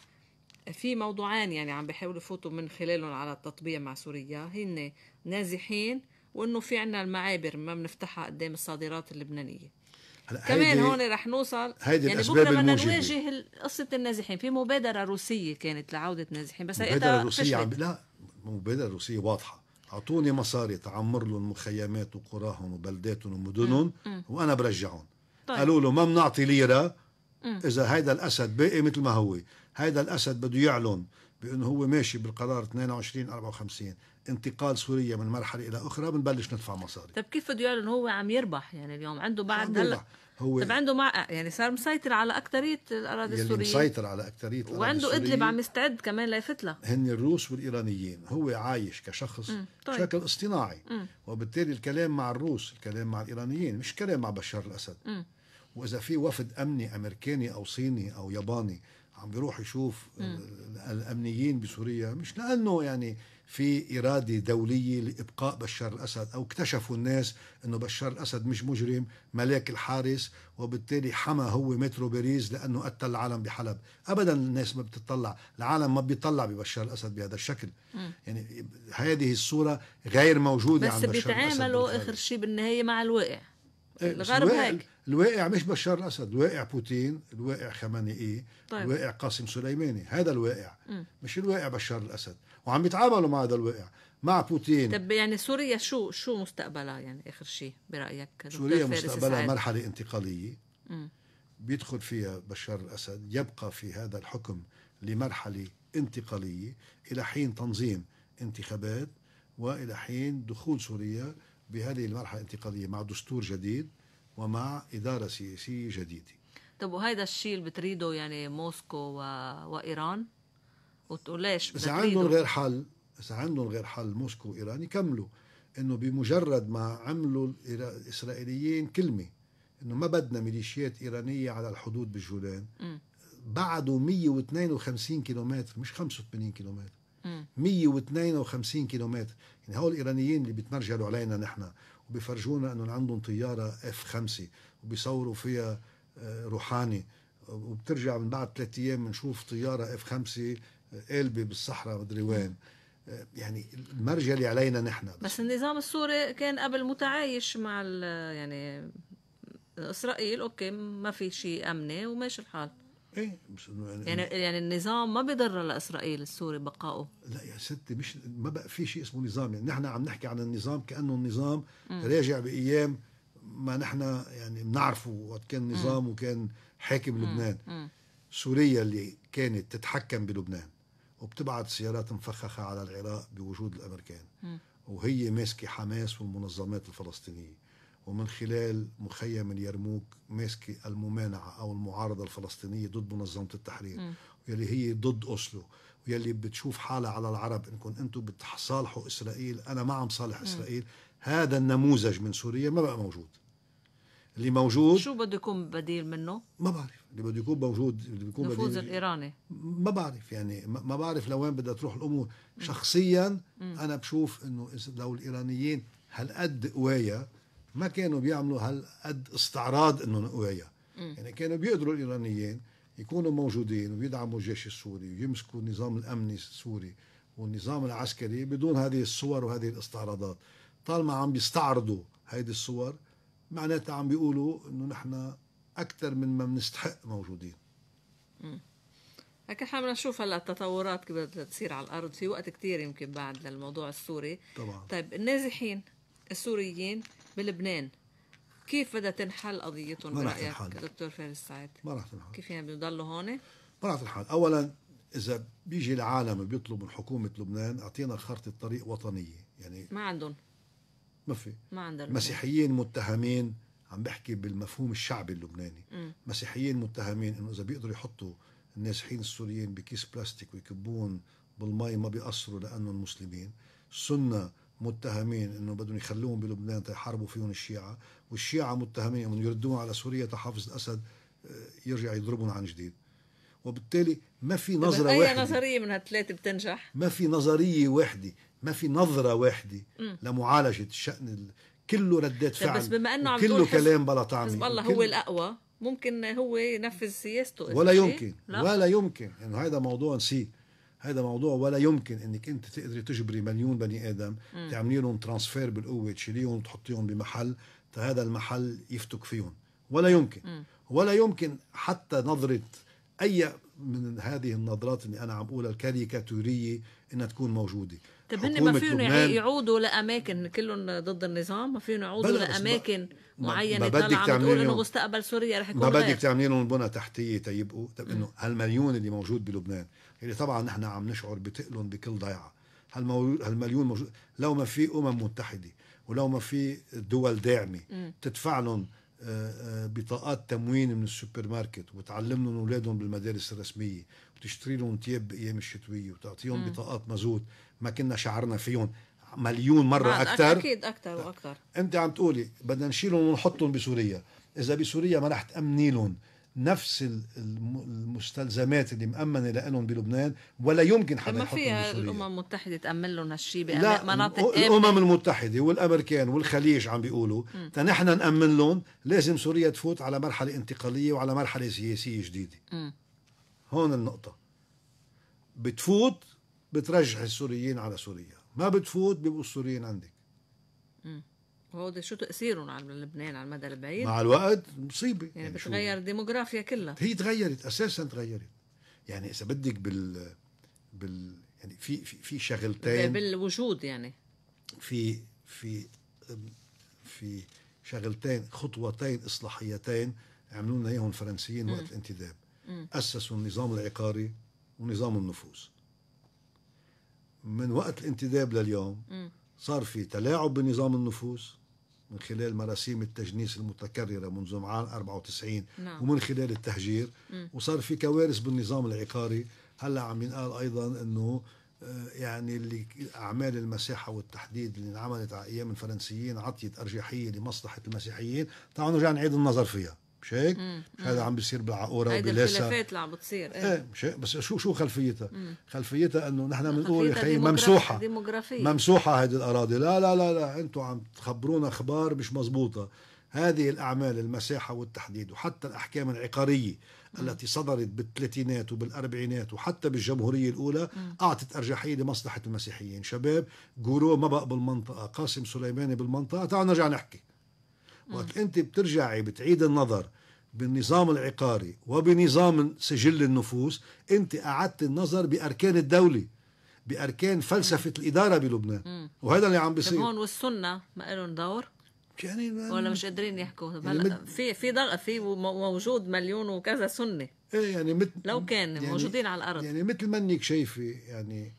في موضوعان يعني عم بيحاولوا يفوتوا من خلالهم على التطبيع مع سوريا هن نازحين وانه في عنا المعابر ما بنفتحها قدام الصادرات اللبنانيه كمان هون رح نوصل هيدي يعني الاسباب بكره بدنا نواجه قصه النازحين في مبادره روسيه كانت لعوده النازحين بس مبادره روسيه عم لا مبادره روسيه واضحه اعطوني مصاري تعمر لهم مخيمات وقراهم وبلداتهم ومدنهم وانا برجعهم طيب. قالوا له ما بنعطي ليره اذا هيدا الاسد باقي مثل ما هو هيدا الاسد بده يعلن بانه هو ماشي بالقرار 22 54 انتقال سوريا من مرحله الى اخرى بنبلش ندفع مصاري طب كيف بده يعلن هو عم يربح يعني اليوم عنده بعد هلا هو طب عنده مع يعني صار مسيطر على اكثريه الاراضي السوريه مسيطر على اكثريه وعنده ادلب عم يستعد كمان ليفت هن الروس والايرانيين هو عايش كشخص طيب. بشكل اصطناعي وبالتالي الكلام مع الروس الكلام مع الايرانيين مش كلام مع بشار الاسد م. واذا في وفد امني امريكاني او صيني او ياباني عم بيروح يشوف م. الامنيين بسوريا مش لانه يعني في إرادة دولية لإبقاء بشار الأسد أو اكتشفوا الناس أنه بشار الأسد مش مجرم ملاك الحارس وبالتالي حمى هو مترو باريس لأنه قتل العالم بحلب أبدا الناس ما بتطلع العالم ما بيطلع ببشار الأسد بهذا الشكل م. يعني هذه الصورة غير موجودة بس عن بشار الأسد بس بيتعاملوا آخر شيء بالنهاية مع الواقع إيه، الغرب هيك الواقع مش بشار الاسد، الواقع بوتين، الواقع خمانئي، طيب. الواقع قاسم سليماني، هذا الواقع م. مش الواقع بشار الاسد، وعم يتعاملوا مع هذا الواقع مع بوتين طب يعني سوريا شو شو مستقبلها يعني اخر شيء برايك سوريا مستقبلها سعيد. مرحله انتقاليه م. بيدخل فيها بشار الاسد يبقى في هذا الحكم لمرحله انتقاليه الى حين تنظيم انتخابات والى حين دخول سوريا بهذه المرحلة الانتقالية مع دستور جديد ومع إدارة سياسية جديدة طب وهذا الشيء اللي بتريده يعني موسكو و... وإيران وليش إذا عندهم غير حل إذا عندهم غير حل موسكو وإيران يكملوا إنه بمجرد ما عملوا الإسرائيليين كلمة إنه ما بدنا ميليشيات إيرانية على الحدود بالجولان بعدوا 152 كيلومتر مش 85 كيلومتر 152 كيلومتر يعني هول الايرانيين اللي بيتمرجلوا علينا نحن وبيفرجونا انه عندهم طياره اف 5 وبيصوروا فيها آه، روحاني وبترجع من بعد ثلاث ايام بنشوف طياره اف 5 قلبي بالصحراء مدري وين آه، يعني المرجلي علينا نحن بس, بس النظام السوري كان قبل متعايش مع يعني اسرائيل اوكي ما في شيء امني وماشي الحال ايه يعني, يعني يعني النظام ما بيضر لاسرائيل السوري بقائه لا يا ستي مش ما بقى في شيء اسمه نظام يعني نحن عم نحكي عن النظام كانه النظام م. راجع بايام ما نحن يعني بنعرفه وقت كان نظام م. وكان حاكم م. لبنان م. سوريا اللي كانت تتحكم بلبنان وبتبعت سيارات مفخخه على العراق بوجود الامريكان م. وهي ماسكه حماس والمنظمات الفلسطينيه ومن خلال مخيم اليرموك ماسك الممانعة أو المعارضة الفلسطينية ضد منظمة التحرير واللي هي ضد أوسلو واللي بتشوف حالها على العرب إنكم أنتم بتصالحوا إسرائيل أنا ما عم صالح م. إسرائيل هذا النموذج من سوريا ما بقى موجود اللي موجود شو بده يكون بديل منه؟ ما بعرف اللي بده يكون موجود اللي بيكون النفوذ الايراني ما بعرف يعني ما بعرف لوين بدها تروح الامور م. شخصيا م. انا بشوف انه لو الايرانيين هالقد قوايا ما كانوا بيعملوا هالقد استعراض انه نقويها يعني كانوا بيقدروا الايرانيين يكونوا موجودين ويدعموا الجيش السوري ويمسكوا النظام الامني السوري والنظام العسكري بدون هذه الصور وهذه الاستعراضات طالما عم بيستعرضوا هيدي الصور معناتها عم بيقولوا انه نحن اكثر من ما بنستحق موجودين لكن حابب نشوف هلا التطورات كيف بدها تصير على الارض في وقت كثير يمكن بعد للموضوع السوري طبعا طيب النازحين السوريين بلبنان كيف بدها تنحل قضيتهم برايك دكتور فارس سعيد؟ ما راح تنحل كيف يعني بيضلوا هون؟ ما راح تنحل، اولا اذا بيجي العالم بيطلب من حكومه لبنان اعطينا خارطه طريق وطنيه يعني ما عندهم ما في ما عندهم مسيحيين متهمين عم بحكي بالمفهوم الشعبي اللبناني م. مسيحيين متهمين انه اذا بيقدروا يحطوا النازحين السوريين بكيس بلاستيك ويكبون بالمي ما بيأثروا لانهم مسلمين سنه متهمين انه بدهم يخلوهم بلبنان تحاربوا فيهم الشيعه والشيعه متهمين انهم يردوهم على سوريا تحافظ الاسد آه، يرجع يضربهم عن جديد وبالتالي ما في نظرة أي واحدة أي نظرية من هالثلاثة بتنجح؟ ما في نظرية واحدة ما في نظرة واحدة لمعالجة الشأن ال... كله ردات فعل بس بما انه عم كله كلام بلا طعمه حزب الله هو الاقوى ممكن هو ينفذ سياسته ولا يمكن لا. ولا يمكن انه يعني هذا موضوع نسيه هذا موضوع ولا يمكن انك انت تقدري تجبري مليون بني ادم تعملي لهم ترانسفير بالقوه تشيليهم وتحطيهم بمحل فهذا المحل يفتك فيهم ولا يمكن ولا يمكن حتى نظره اي من هذه النظرات اللي انا عم اقولها الكاريكاتوريه انها تكون موجوده طيب هن ما فيهم يعودوا لاماكن كلهم ضد النظام ما فيهم يعودوا لاماكن معينه ما بدك تعملي انه مستقبل سوريا رح يكون ما بدك تعملي لهم بنى تحتيه تيبقوا طيب انه هالمليون اللي موجود بلبنان اللي يعني طبعا نحن عم نشعر بتقلن بكل ضيعه هالمليون موجود لو ما في امم متحده ولو ما في دول داعمه تدفع لهم آه، آه، بطاقات تموين من السوبر ماركت وتعلم لهم اولادهم بالمدارس الرسميه وتشتري لهم ثياب بايام الشتويه وتعطيهم مم. بطاقات مازوت ما كنا شعرنا فيهم مليون مره اكثر اكيد اكثر واكثر انت عم تقولي بدنا نشيلهم ونحطهم بسوريا اذا بسوريا ما رح تامني لهم نفس المستلزمات اللي مأمنة لهم بلبنان ولا يمكن حدا ما فيها الأمم المتحدة تأمن لهم هالشيء بأمن مناطق الأمم المتحدة والأمريكان والخليج عم بيقولوا تنحن نأمن لهم لازم سوريا تفوت على مرحلة انتقالية وعلى مرحلة سياسية جديدة م. هون النقطة بتفوت بترجع السوريين على سوريا ما بتفوت بيبقوا السوريين عندك م. هو ده شو تاثيرهم على لبنان على المدى البعيد مع الوقت مصيبه يعني, يعني بتغير الديموغرافيا كلها هي تغيرت اساسا تغيرت يعني اذا بدك بال بال يعني في في, في شغلتين بالوجود يعني في في في شغلتين خطوتين اصلاحيتين عملوا لنا اياهم الفرنسيين وقت الانتداب اسسوا النظام العقاري ونظام النفوذ من وقت الانتداب لليوم صار في تلاعب بنظام النفوس من خلال مراسيم التجنيس المتكررة منذ عام 94 نعم. ومن خلال التهجير م. وصار في كوارث بالنظام العقاري هلا عم ينقال أيضا أنه آه، يعني اللي اعمال المساحه والتحديد اللي انعملت على ايام الفرنسيين عطيت ارجحيه لمصلحه المسيحيين، تعالوا نرجع نعيد النظر فيها. مش هيك؟ مش هذا عم بيصير بالعقوره وبلاسا الخلافات اللي عم بتصير ايه, ايه مش هيك؟ بس شو شو خلفيتها؟ مم. خلفيتها انه نحن بنقول يا اخي ممسوحه ديموغرافية. ممسوحه هذه الاراضي لا لا لا لا انتم عم تخبرونا اخبار مش مزبوطه هذه الأعمال المساحة والتحديد وحتى الأحكام العقارية التي صدرت بالثلاثينات وبالأربعينات وحتى بالجمهورية الأولى مم. أعطت أرجحية لمصلحة المسيحيين شباب جورو ما بقى بالمنطقة قاسم سليماني بالمنطقة تعالوا نرجع نحكي وقت انت بترجعي بتعيد النظر بالنظام العقاري وبنظام سجل النفوس انت اعدت النظر باركان الدوله باركان فلسفه الاداره بلبنان وهذا اللي عم بيصير طيب هون والسنه ما لهم دور يعني ولا مش قادرين يحكوا يعني مد... في في ضغط في موجود مليون وكذا سني ايه يعني مت... لو كان يعني موجودين على الارض يعني مثل ما انك شايفه يعني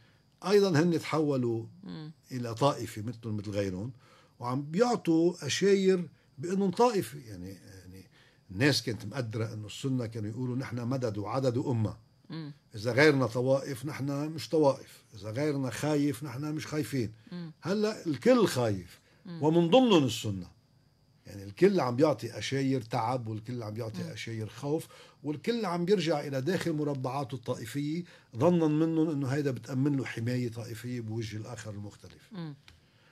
ايضا هن تحولوا مم. الى طائفه مثلهم مثل غيرهم وعم بيعطوا اشاير بانهم طائفه يعني يعني الناس كانت مقدره انه السنه كانوا يقولوا نحن مدد وعدد وامه اذا غيرنا طوائف نحن مش طوائف اذا غيرنا خايف نحن مش خايفين هلا الكل خايف ومن ضمنهم السنه يعني الكل عم بيعطي أشاير تعب والكل عم بيعطي أشاير خوف والكل عم بيرجع إلى داخل مربعاته الطائفية ظنا منهم أنه هيدا بتأمن له حماية طائفية بوجه الآخر المختلف م.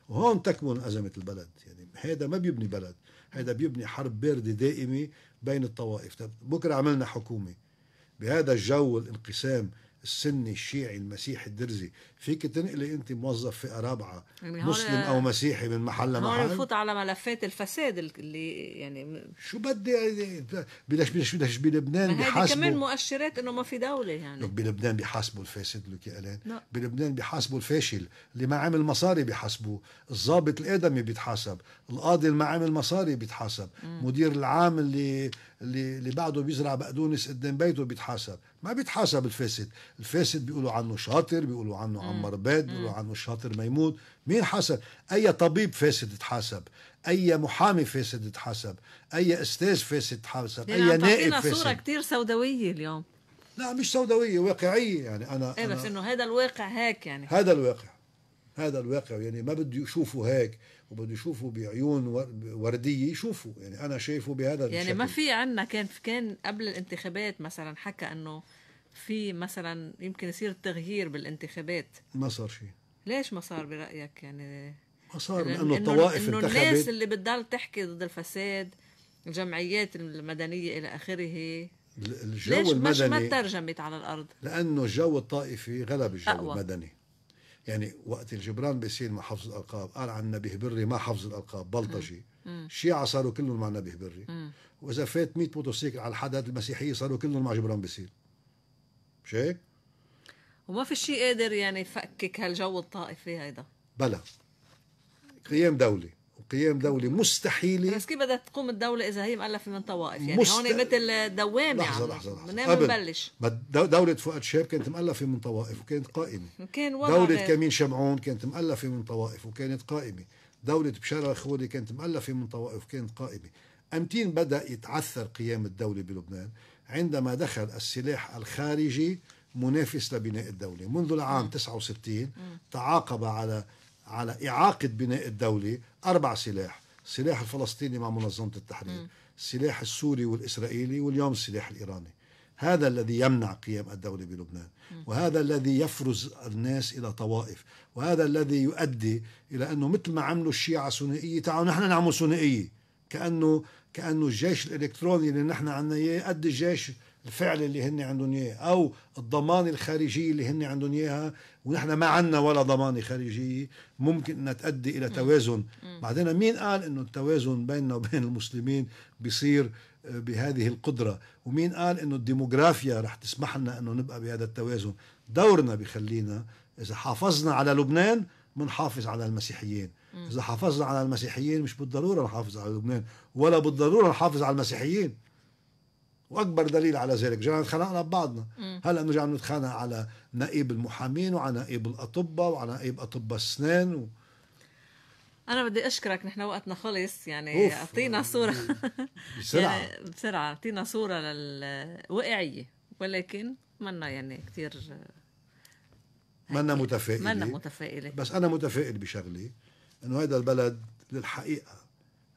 وهون تكمن أزمة البلد يعني هذا ما بيبني بلد هذا بيبني حرب باردة دائمة بين الطوائف طب بكرة عملنا حكومة بهذا الجو الانقسام السني الشيعي المسيحي الدرزي فيك تنقلي انت موظف فئه رابعه يعني مسلم او مسيحي من محل لمحل هون نفوت على ملفات الفساد اللي يعني شو بدي بلاش بلاش بلاش بلبنان بحاسبوا كمان مؤشرات انه ما في دوله يعني بلبنان بحاسبوا الفاسد لك يا الان نعم. بلبنان بحاسبوا الفاشل اللي ما عمل مصاري بحاسبوا الضابط الادمي بيتحاسب القاضي اللي ما عمل مصاري بيتحاسب مدير العام اللي اللي اللي بعده بيزرع بقدونس قدام بيته بيتحاسب ما بيتحاسب الفاسد الفاسد بيقولوا عنه شاطر بيقولوا عنه عمر عباد بيقولوا عنه الشاطر ميمون مين حسب اي طبيب فاسد تحاسب اي محامي فاسد تحاسب اي استاذ فاسد تحاسب اي نائب فاسد صوره كثير سوداويه اليوم لا مش سوداويه واقعيه يعني انا ايه بس انه هذا الواقع هيك يعني هذا الواقع هذا الواقع يعني ما بده يشوفوا هيك وبده يشوفوا بعيون ورديه يشوفوا يعني انا شايفه بهذا يعني الشكل. ما في عندنا كان كان قبل الانتخابات مثلا حكى انه في مثلا يمكن يصير تغيير بالانتخابات ما صار شيء ليش ما صار برايك يعني ما صار لانه الطوائف انه الناس اللي بتضل تحكي ضد الفساد الجمعيات المدنيه الى اخره الجو ليش المدني ما ترجمت على الارض لانه الجو الطائفي غلب الجو أقوى. المدني يعني وقت الجبران بيصير مع حفظ الالقاب قال عن نبيه بري ما حفظ الالقاب بلطجي الشيعة صاروا كلهم مع نبيه بري واذا فات 100 بوتوسيك على الحداد المسيحيه صاروا كلهم مع جبران بيصير شيء وما في شيء قادر يعني يفكك هالجو الطائفي هيدا بلا قيام دولي وقيام دولة مستحيلة بس كيف بدها تقوم الدولة إذا هي مؤلفة من طوائف يعني مست... هون مثل دوامة يعني. لحظة لحظة لحظة من بنبلش دولة فؤاد شاب كانت مؤلفة من طوائف وكانت قائمة كان دولة كمين شمعون كانت مؤلفة من طوائف وكانت قائمة دولة بشارة الخولي كانت مؤلفة من طوائف وكانت قائمة أمتين بدأ يتعثر قيام الدولة بلبنان عندما دخل السلاح الخارجي منافس لبناء الدولة منذ العام 69 تعاقب على على إعاقة بناء الدولة أربع سلاح السلاح الفلسطيني مع منظمة التحرير السلاح السوري والإسرائيلي واليوم السلاح الإيراني هذا الذي يمنع قيام الدولة بلبنان وهذا الذي يفرز الناس إلى طوائف وهذا الذي يؤدي إلى أنه مثل ما عملوا الشيعة ثنائية تعالوا نحن نعمل ثنائية كأنه كانه الجيش الالكتروني اللي نحن عندنا اياه قد الجيش الفعلي اللي هن عندهم اياه او الضمانه الخارجيه اللي هن عندهم اياها ونحن ما عندنا ولا ضمانه خارجيه ممكن انها تؤدي الى توازن بعدين مين قال انه التوازن بيننا وبين المسلمين بيصير آه، بهذه القدره ومين قال انه الديموغرافيا رح تسمح لنا انه نبقى بهذا التوازن دورنا بخلينا اذا حافظنا على لبنان بنحافظ على المسيحيين اذا حافظنا على المسيحيين مش بالضروره نحافظ على لبنان ولا بالضرورة نحافظ على المسيحيين واكبر دليل على ذلك جينا نتخانقنا ببعضنا هلا بنرجع نتخانق على نقيب المحامين وعلى نقيب الاطباء وعلى نقيب اطباء السنان و... انا بدي اشكرك نحن وقتنا خلص يعني اعطينا يعني صوره بسرعه يعني بسرعه اعطينا صوره للواقعيه ولكن منا يعني كثير منا متفائله منا متفائله بس انا متفائل بشغلي انه هذا البلد للحقيقه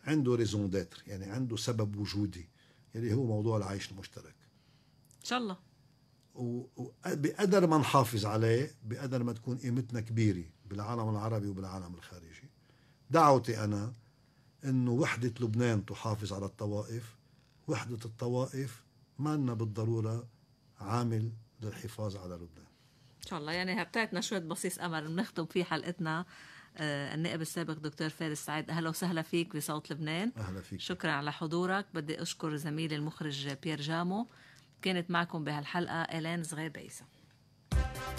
عنده ريزون داتر يعني عنده سبب وجودي اللي هو موضوع العيش المشترك ان شاء الله وبقدر ما نحافظ عليه بقدر ما تكون قيمتنا كبيره بالعالم العربي وبالعالم الخارجي دعوتي انا انه وحده لبنان تحافظ على الطوائف وحده الطوائف لنا بالضروره عامل للحفاظ على لبنان ان شاء الله يعني هبتعتنا شويه بصيص امل بنختم فيه حلقتنا آه، النائب السابق دكتور فارس سعيد اهلا وسهلا فيك بصوت لبنان اهلا فيك شكرا على حضورك بدي اشكر زميلي المخرج بيير جامو كانت معكم بهالحلقه بيسا زغير you